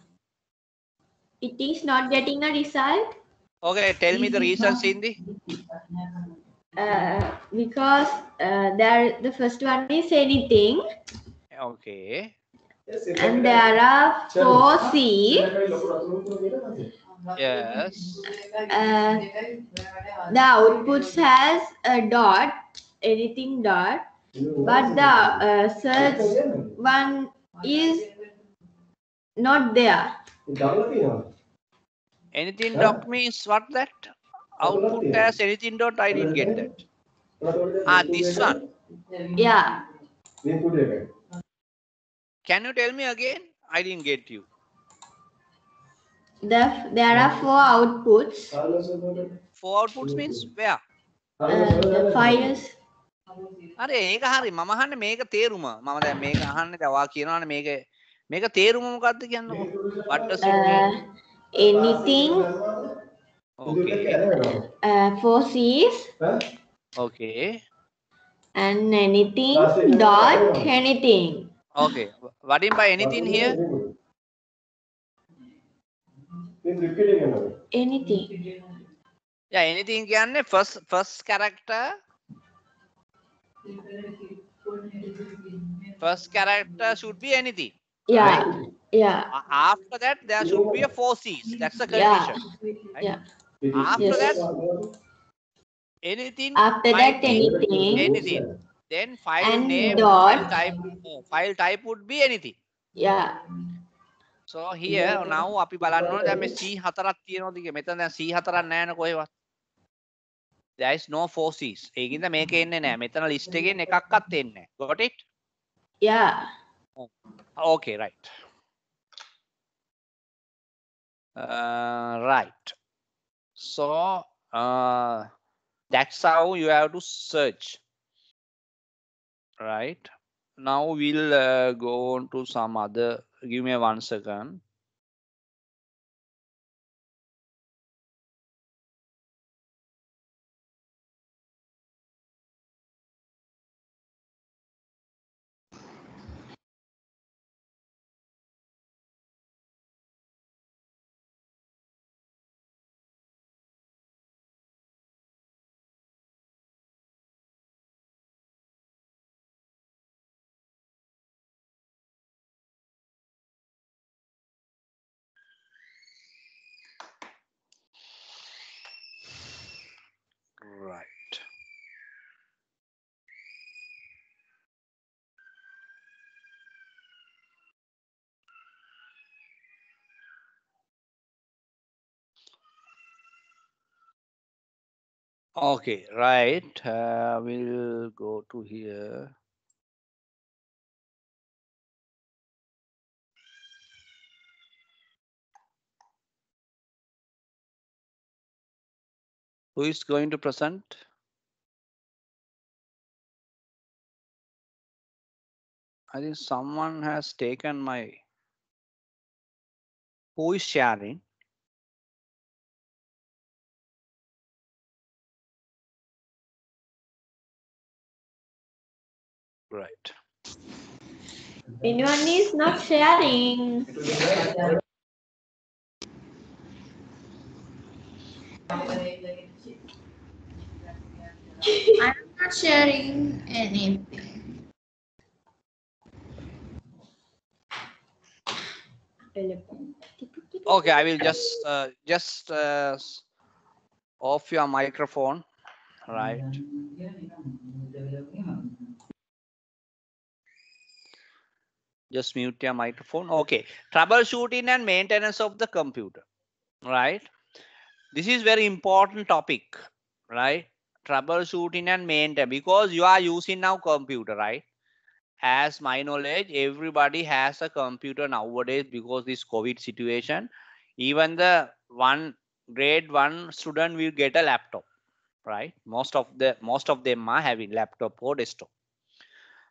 It is not getting a result. Okay, tell it me the reason, Cindy. Uh, because uh, there the first one is anything. Okay. And there are four C. Yes. Uh, the outputs has a dot, anything dot but the uh, search one is not there. Anything dot means what that? Output as anything dot, I didn't get that. Ah, this one. Yeah. Can you tell me again? I didn't get you. The, there are four outputs. Four outputs means where? Uh, the files. අර ඒක හරි මම අහන්නේ මේක තේරුම මම දැන් මේක අහන්නේ දවා කියනවනේ මේක මේක තේරුම මොකද්ද කියන්නකෝ what does it mean anything okay uh, for sees okay and anything dot anything okay what do you by anything here anything yeah anything කියන්නේ first first character First character should be anything. Yeah. Right? Yeah. After that, there should be a forces. That's the condition. Yeah. Right? yeah. After yes. that, anything. After that, name, anything. Anything. Then file and name, dot. file type, no, uh, file type would be anything. Yeah. So here now අපි බලන්න ඕනේ දැන් මේ C4ක් තියෙනවද කියලා. මෙතන දැන් C4ක් නැහැ නේ කොහෙවත්. there is no forces ඒකින්ද මේක එන්නේ නැහැ මෙතන ලිස්ට් එකෙන් එකක්වත් එන්නේ නැහැ got it yeah oh. okay right uh, right so uh, that's how you have to search right now we'll uh, go on to some other give me one second Okay, right. Uh, we'll go to here. Who is going to present? I think someone has taken my. Who is sharing? Right. Anyone is not sharing. I'm not sharing anything. Okay, I will just uh, just uh, off your microphone, right? Just mute your microphone. Okay. Troubleshooting and maintenance of the computer. Right. This is very important topic. Right. Troubleshooting and maintenance because you are using now computer. Right. As my knowledge, everybody has a computer nowadays because this COVID situation. Even the one grade one student will get a laptop right most of the most of them are having laptop or desktop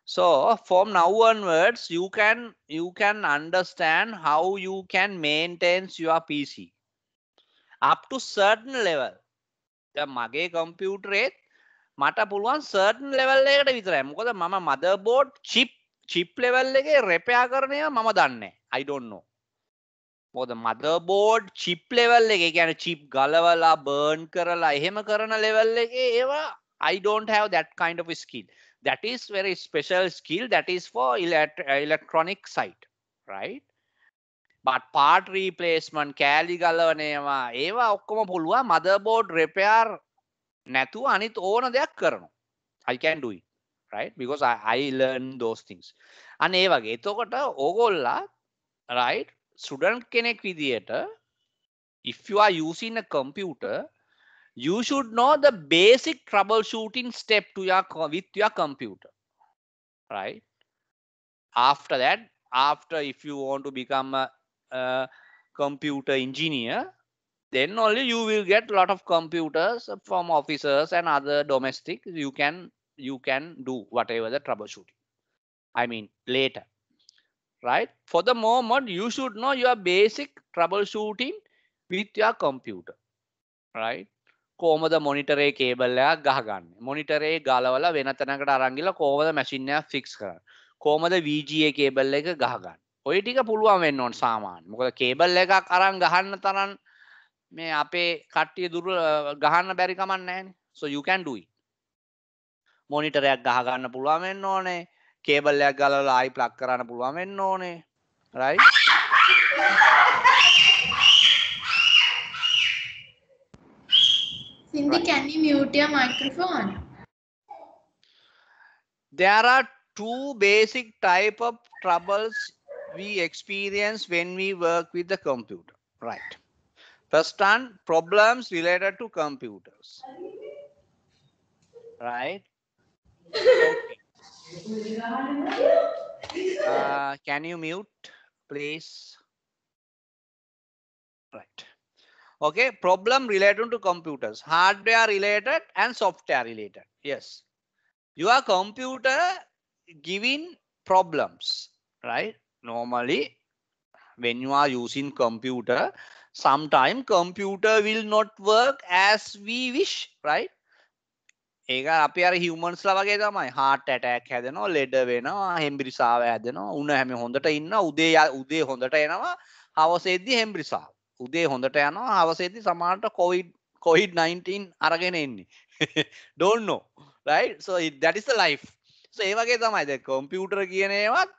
so from now onwards you can you can understand how you can maintain your pc up to certain level දැන් මගේ කම්පියුටරේත් මට පුළුවන් certain level එකකට විතරයි මොකද මම මදර්බෝඩ් chip chip level එකේ රෙපයා කරන ඒවා මම දන්නේ I don't know මොකද මදර්බෝඩ් චිප් ලෙවල් එකේ කියන්නේ චිප් ගලවලා බර්න් කරලා එහෙම කරන ලෙවල් එකේ ඒවා I don't have that kind of skill that is very special skill that is for elect- electronic site right but part replacement කෑලි ගලවන ඒවා ඒවා ඔක්කොම පුළුවන් motherboard repair නැතුව අනිත් ඕන දෙයක් කරනවා i can do it right because i, I learn those things අන්න ඒ වගේ එතකොට ඕගොල්ලා right student කෙනෙක් විදියට if you are using a computer you should know the basic troubleshooting step to your with your computer right after that after if you want to become a, a computer engineer then only you will get a lot of computers from officers and other domestic you can you can do whatever the troubleshooting i mean later right for the moment you should know your basic troubleshooting with your computer right කෝමද මොනිටරේ කේබල්ලයක් ගහගන්න මොනිටරේ ගලවල වෙන තැනකට අරංගිල කෝමද මැසිින්යක් fix කර කෝමද වජයේ කේබල්ල එක ගහගන්න ඔය ටික පුළුවන් වෙන්න ඕන් සාමාන් මොකද කේබල් එකක් අරන් ගහන්න තරන් මේ අපේ කට්ටිය දුර ගහන්න බැරිකමන්න නෑන so you can do it මොනිටරයක් ගහගන්න පුළුවන් වෙන්න ඕනේ කේබල්ලයක් ගලවලා ආයි ප්ලග් කරන්න පුළුවන් වෙන්න ඕනේ right Cindy, right. can you mute your microphone? There are two basic type of troubles we experience when we work with the computer, right? First one, problems related to computers, right? uh, can you mute, please? Right. okay problem related to computers hardware related and software related yes your computer giving problems right normally when you are using computer sometime computer will not work as we wish right ඒක අපි අර හිවමන්ස්ලා වගේ තමයි heart attack හැදෙනවා ලෙඩ වෙනවා හෙම්බිරිසාව හැදෙනවා උණ හැම හොඳට ඉන්න උදේ උදේ හොඳට එනවා හවසේදී හෙම්බිරිසාව උදේ හොඳට යනවා අවසේදි සමාන්ට කොවිඩ් කොයිඩ් 19 අරගෙන එන්නේ ඩොන්නෝ රයිඩ්ස් ලයි් ඒවගේ තමයි දෙ කොම්පියුටර් කියනේවත්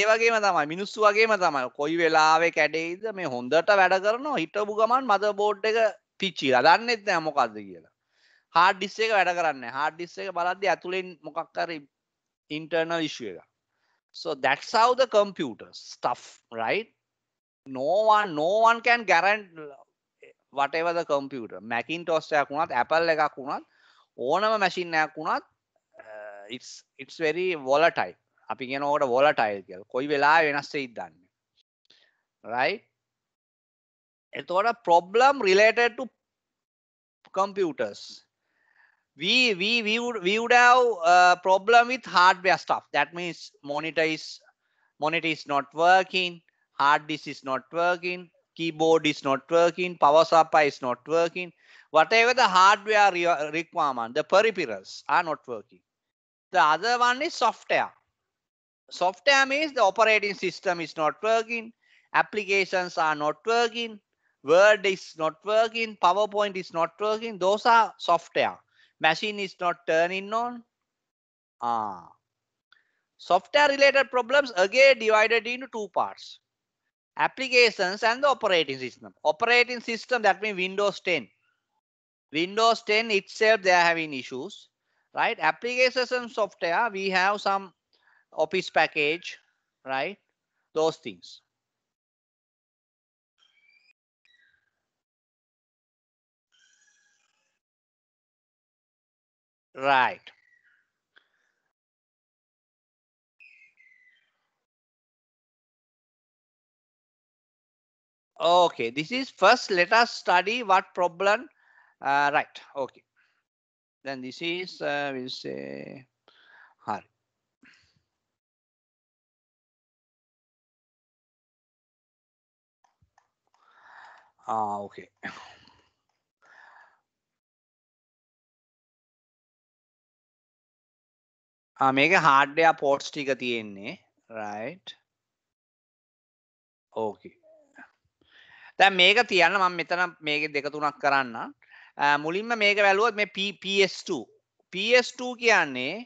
ඒවගේම තමයි මිනිස්සු වගේම තමයි කොයි වෙලාවේ කැඩෙයිද මේ හොඳට වැඩ කරනවා හිටපු ගමන් මද බෝඩ් එක පිච්චි දන්නෙත් නෑ මොකක්ද කියලා හාඩ්ඩිස් එක වැඩ කරන්න හාඩ්ඩිස් එක බලද්දි ඇතුළෙන් මොකක්කර ඉන්ටර්නල් ඉශ්ුව එක so that's how the computers stuff right no one no one can guarantee whatever the computer Macintosh එකක් වුණත් Apple එකක් වුණත් ඕනම machine එකක් වුණත් uh, it's it's very volatile අපි කියන ඕකට volatile කියලා. කොයි වෙලාවෙ වෙනස් වෙයිද දන්නේ. right? එතකොට problem related to computers we we we would we would have a uh, problem with hardware stuff that means monitor is monitor is not working hard disk is not working, keyboard is not working, power supply is not working. Whatever the hardware re requirement, the peripherals are not working. The other one is software. Software means the operating system is not working, applications are not working, Word is not working, PowerPoint is not working. Those are software. Machine is not turning on. Ah. Software related problems again divided into two parts applications and the operating system. Operating system, that means Windows 10. Windows 10 itself, they are having issues, right? Applications and software, we have some office package, right? Those things. Right. Okay, this is first let us study what problem. Uh, right, okay. Then this is, uh, we'll say, ah, Okay. Ah, okay. මේක හාඩ්ඩයා ports ටික තියෙන්නේ Right. Okay. දැන් මේක තියන්න මම මෙතන මේක දෙක තුනක් කරන්න මුලින්ම මේක වැළුවොත් මේ PS2 PS2 කියන්නේ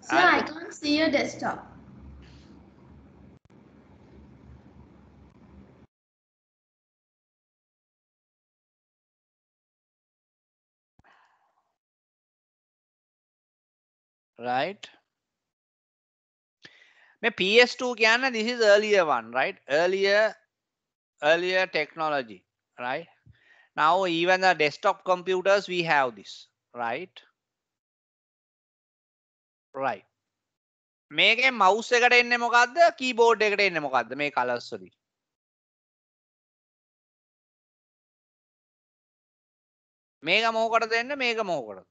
Sir, I can't see your desktop. Right. මේ PS2 කියන්න this is earlier one right earlier earlier technology right now even the desktop computers we have this right right මේකෙන් මවුස් එකට එන්නේ මොකද්ද කීබෝඩ් එකට එන්නේ මොකද්ද මේ කලර්ස් වලින් මේක මොකටද එන්නේ මේක මොකටද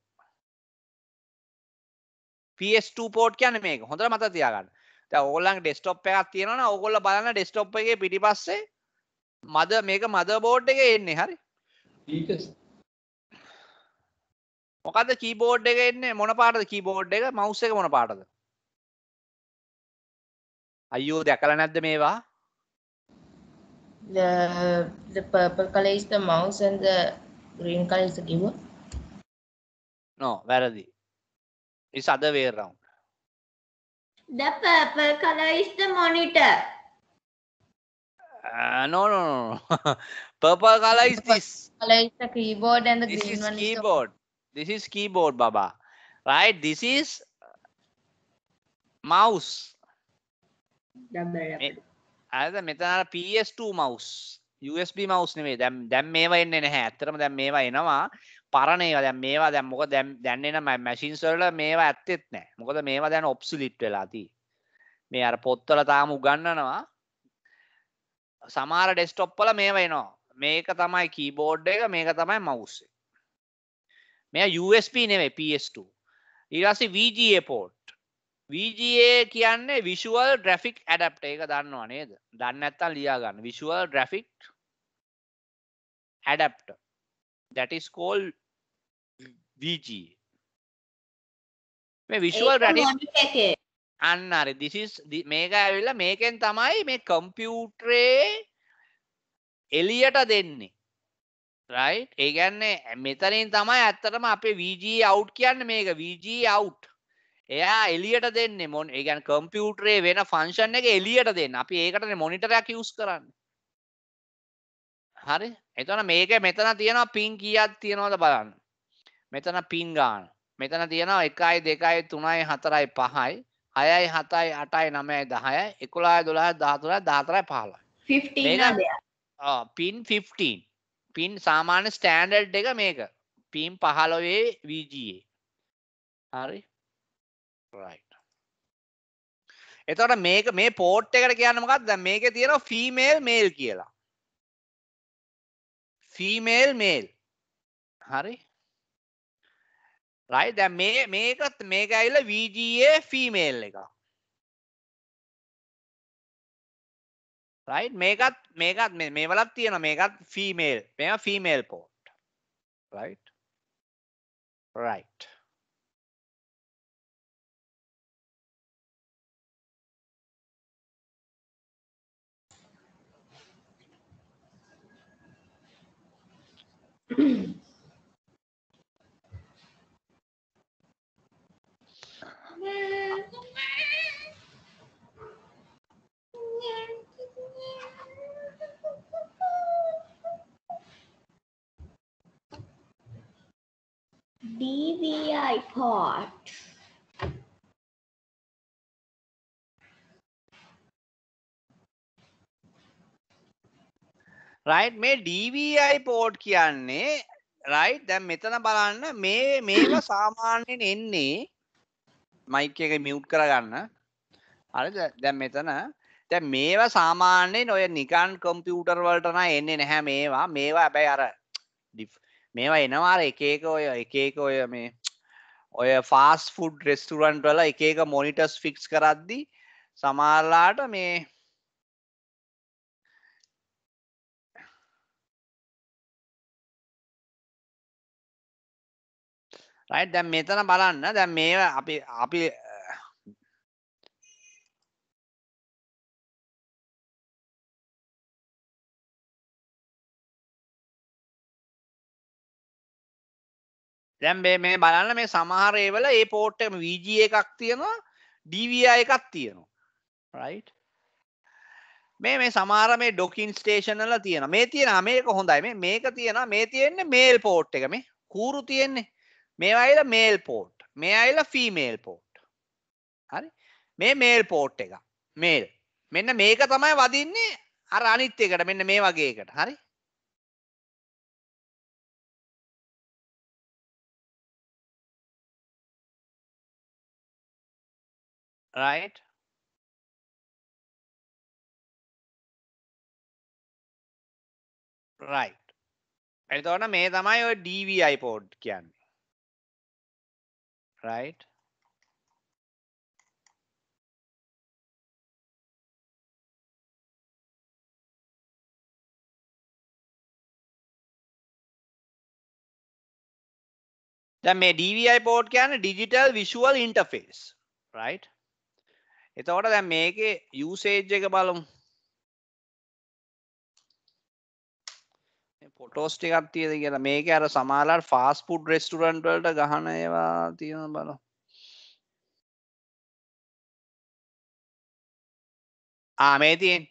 PS2 පෝට් කියන්නේ මේක හොඳට මතක තියාගන්න ඔගොල්ලන් ඩෙස්ටොප් එකක් තියෙනවන ඔගොල්ල බලන්න ඩෙස්ටොප් එක පිටිපස්සේ මද මේක මද බෝඩ් එක එන්නේ හරි මොකද කීබෝඩ් එක එන්නේ මොන පාටද කීබෝඩ් එක මවුස් එක මොන පාටද අයියෝ දැකලා නැද්ද මේවා the the purple color is the mouse and the green color is the keyboard no වැරදි is other way around The purple color is the monitor. Uh, no, no, no. purple color is this. Color is the keyboard and the this green is one keyboard. is keyboard. This is keyboard, Baba. Right? This is uh, mouse. අද මෙතන PS2 mouse USB mouse නෙමෙයි. දැන් දැන් මේවා එන්නේ නැහැ. ඇත්තටම දැන් මේවා එනවා. පරණේව දැන් මේවා දැන් මොකද දැන් දැන් එන මැෂින්ස් වල මේවා ඇත්තෙත් නැහැ. මොකද මේවා දැන් ඔබ්සලිට් වෙලා තියෙන්නේ. මේ අර පොත්වල තාම උගන්වනවා. සමහර ඩෙස්ක්ටොප් වල මේවා එනවා. මේක තමයි කීබෝඩ් එක, මේක තමයි මවුස් එක. මෙයා USB නෙවෙයි PS2. ඊට පස්සේ VGA port. VGA කියන්නේ visual graphic adapter. ඒක දන්නව නේද? දන්නේ නැත්නම් ලියා ගන්න. visual graphic adapter. that is called VG. මේ visual රැඩි අන්න හරි this is මේක ඇවිල්ලා මේකෙන් තමයි මේ කම්පියුටරේ එළියට දෙන්නේ right ඒ කියන්නේ මෙතනින් තමයි ඇත්තටම අපේ VG out කියන්නේ මේක VG out එයා එළියට දෙන්නේ මොන ඒ කියන්නේ කම්පියුටරේ වෙන ෆන්ක්ෂන් එක එළියට දෙන්න අපි ඒකටනේ මොනිටරයක් යූස් කරන්නේ හරි එතන මේක මෙතන තියෙනවා පින් කියක් තියෙනවද බලන්න. මෙතන පින් ගාන. මෙතන තියෙනවා එකයි දෙකයි තුනයි හතරයි පහයි හයයි හතයි අටයි නමයි දහයයි එකුලාය දොළහ දාතුරයි දාතරයි පහලයි. පින් 15 පින් සාමාන්‍ය ස්ටෑන්ඩඩ් එක මේක පින් පහලොවේ වීජයේ. හරි එතවට මේක මේ පෝට් එකට කියන්නමකක් ද මේක තියෙන ෆීමේල් මේල් කියලා ෆීමේල් මේල් හරි රයි දැ මේ මේකත් මේක ඇල්ල වීජයේ ෆීමේල් එක රයි මේකත් මේකත් මේ වලත් තියෙන මේකත් ෆීමේල් මෙ female port right right DVI port. Right මේ DVI පෝට් කියන්නේ රයිට් දැන් මෙතන බලන්න මේ මේවා සාමාන්‍යයෙන් එන්නේ මයික් එක මියුට් කරගන්න හරිද දැන් මෙතන දැන් මේවා සාමාන්‍යයෙන් ඔය නිකන් කම්පියුටර් වලට නම් එන්නේ නැහැ මේවා මේවා හැබැයි අර මේවා එනවා අර එක එක ඔය එක එක ඔය මේ ඔය ෆාස් ෆුඩ් රෙස්ටුරන්ට් වල එක එක මොනිටර්ස් ෆික්ස් කරද්දි සමහරලාට මේ රයිට් දැන් මෙතන බලන්න දැන් මේ අපි අපි දැන් මේ මේ බලන්න මේ සමහර ඒවල ඒ පෝට් එක VG එකක් තියෙනවා DVI එකක් තියෙනවා right මේ මේ සමහර මේ ඩොකින් ස්ටේෂන් වල තියෙනවා මේ තියෙනවා මේක හොඳයි මේ මේක තියෙනවා මේ තියෙන්නේ මේල් පෝට් එක මේ කූරු තියෙන්නේ මේ අයිල මේල් පෝට් මේ අයිල ෆීමේල් පෝට් හරි මේ මේල් පෝට් එක මේල් මෙන්න මේක තමයි වදින්නේ අර අනිත් එකට මෙන්න මේ වගේ එකට හරි right right එතකොට මේ තමයි ඔය DVI port කියන්නේ right? දැන් මේ DVI port කියන්නේ digital visual interface right එතකොට දැන් මේකේ usage එක බලමු පොටෝස් ටිකක් තියද කියලා මේක අර සමාලාට ෆාස් පුඩ් රෙස්ටුරන්ට්වලට ගහන ඒවා තියෙන බල ආමේ තියෙන්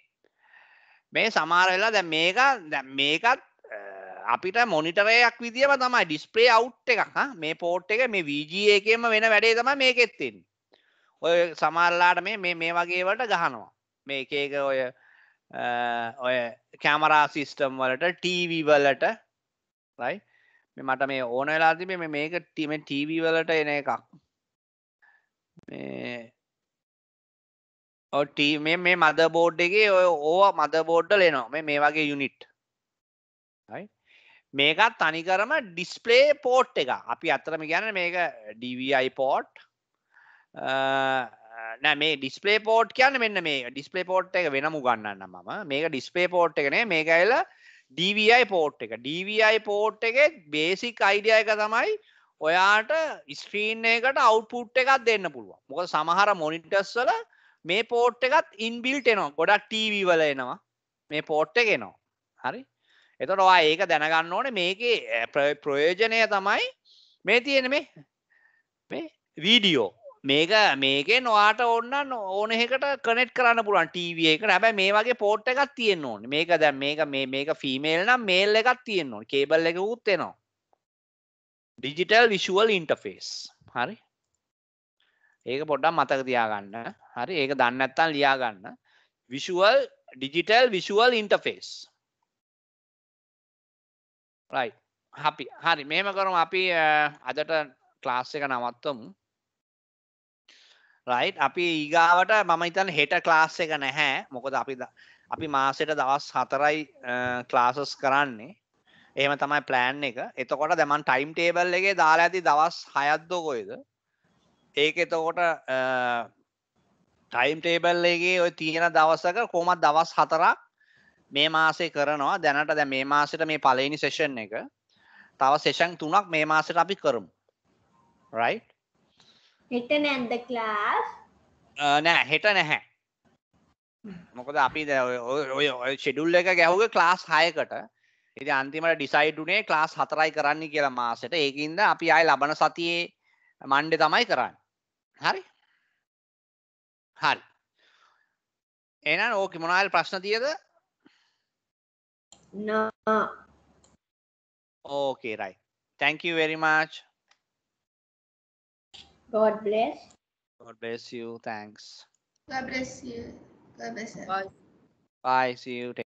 මේ සමාරවෙලා දැ මේක දැ මේකත් අපිට මොනිටරයක් විදිම තමයි ඩිස්ප්‍රේ අවුට් එකක් මේ පෝට් එක මේ වීජයකෙම වෙන වැඩේ තම මේකෙත්තෙන් ඔය සමල්ලාට මේ මේ වගේවට ගහනවා මේ එකක ඔය ඔය කෑමරා සිිස්ටම් වලට ටීවීවලට රයි මට මේ ඕන වෙලා තිබේ මේ මේක ටීම ටීවී වලට එන එකක් මේ ඔටී මේ මේ මද බෝඩ් එකේ ඔය ඕ මද බෝඩ්ඩ ලෙනවා මේ මේ වගේ යුනිට් මේකත් තනිකරම ඩිස්පලේ පෝට් එක අපි අතරම ගැන මේක ඩවයි පෝට් නෑ මේ ඩිස්පලේ පෝට් කියන්න මෙන්න මේ ඩිස්පලේ පෝට් එක වෙනමු ගන්නන්න මම මේක ඩිස්පලේ පෝට් එකනේ මේක ඇල DVI පෝට් එක DVI පෝට් එක බේසික් අයිඩිය එක තමයි ඔයාට ස්ක්‍රීන් එකට අවුට්පුට් එකක් දෙන්න පුළුවන් මොකද සමහර මොනිටස් වල මේ පෝට් එකත් ඉන්බිල්ට් එනවා ගොඩක් TV වල එනවා මේ පෝට් එක එනවා හරි එතකොට ඔයා ඒක දැනගන්න ඕනේ මේකේ ප්‍රයෝජනය තමයි මේ තියෙන මේ මේ වීඩියෝ මේක මේකේ නොවාට ඔන්න ඕනෙකට කනෙට් කරන්න පුළුවන් ටීව එක හැබැ මේ වගේ පෝට් එකක් තියෙන්න ඕන මේක දැ මේක මේ මේක ෆිමේල් නම් මේල් එකක් තියෙන්න ඕන කේබල් එක උත්තෙනවා ඩිජිටල් විශුවල් ඉන්ටෆේස් හරි ඒක පොඩ්ඩක් මතක තියාගන්න හරි ඒක දන්නත්තන් ලියාගන්න visual digital visual interface right අපි හරි මේම කරුම් අපි අදට ක්ලාස් එක නවත්තමු රයි් අපි ඊගාවට මම ඉතන් හෙට ක්ලාස් එක නැහැ මොකද අපි අපි මාසට දවස් හතරයි ක්ලාසස් කරන්නේ ඒම තමයි ප්ලෑන් එක එතකොට දැමන් ටයිම් ටේබල් එකේ දාලා ඇති දවස් හයද්දෝ කොයිද ඒක එතකොට ටයිම් ටේබල් එකේ ඔය තියෙන දවසක කොමත් දවස් හතරක් මේ මාසේ කරනවා දැනට දැ මේ මාසට මේ පලේනි සේෂන් එක තව සේෂන් තුනක් මේ මාසට අපි කරමු රයිට් හෙට නැද්ද ක්ලාස්? නෑ හෙට නැහැ. මොකද අපි ඔය ඔය ෂෙඩියුල් එක ගැහුවේ ක්ලාස් 6කට. ඉතින් අන්තිමට ඩිසයිඩ් උනේ ක්ලාස් 4යි කරන්න කියලා මාසෙට. ඒකින්ද අපි ආයෙ ලබන සතියේ මන්ඩේ තමයි කරන්නේ. හරි? හරි. එහෙනම් ඕකේ මොනවාල් ප්‍රශ්න තියද? No. Okay, right. Thank you very much. God bless. God bless you. Thanks. God bless you. God bless you. Bye. Bye. See you. Take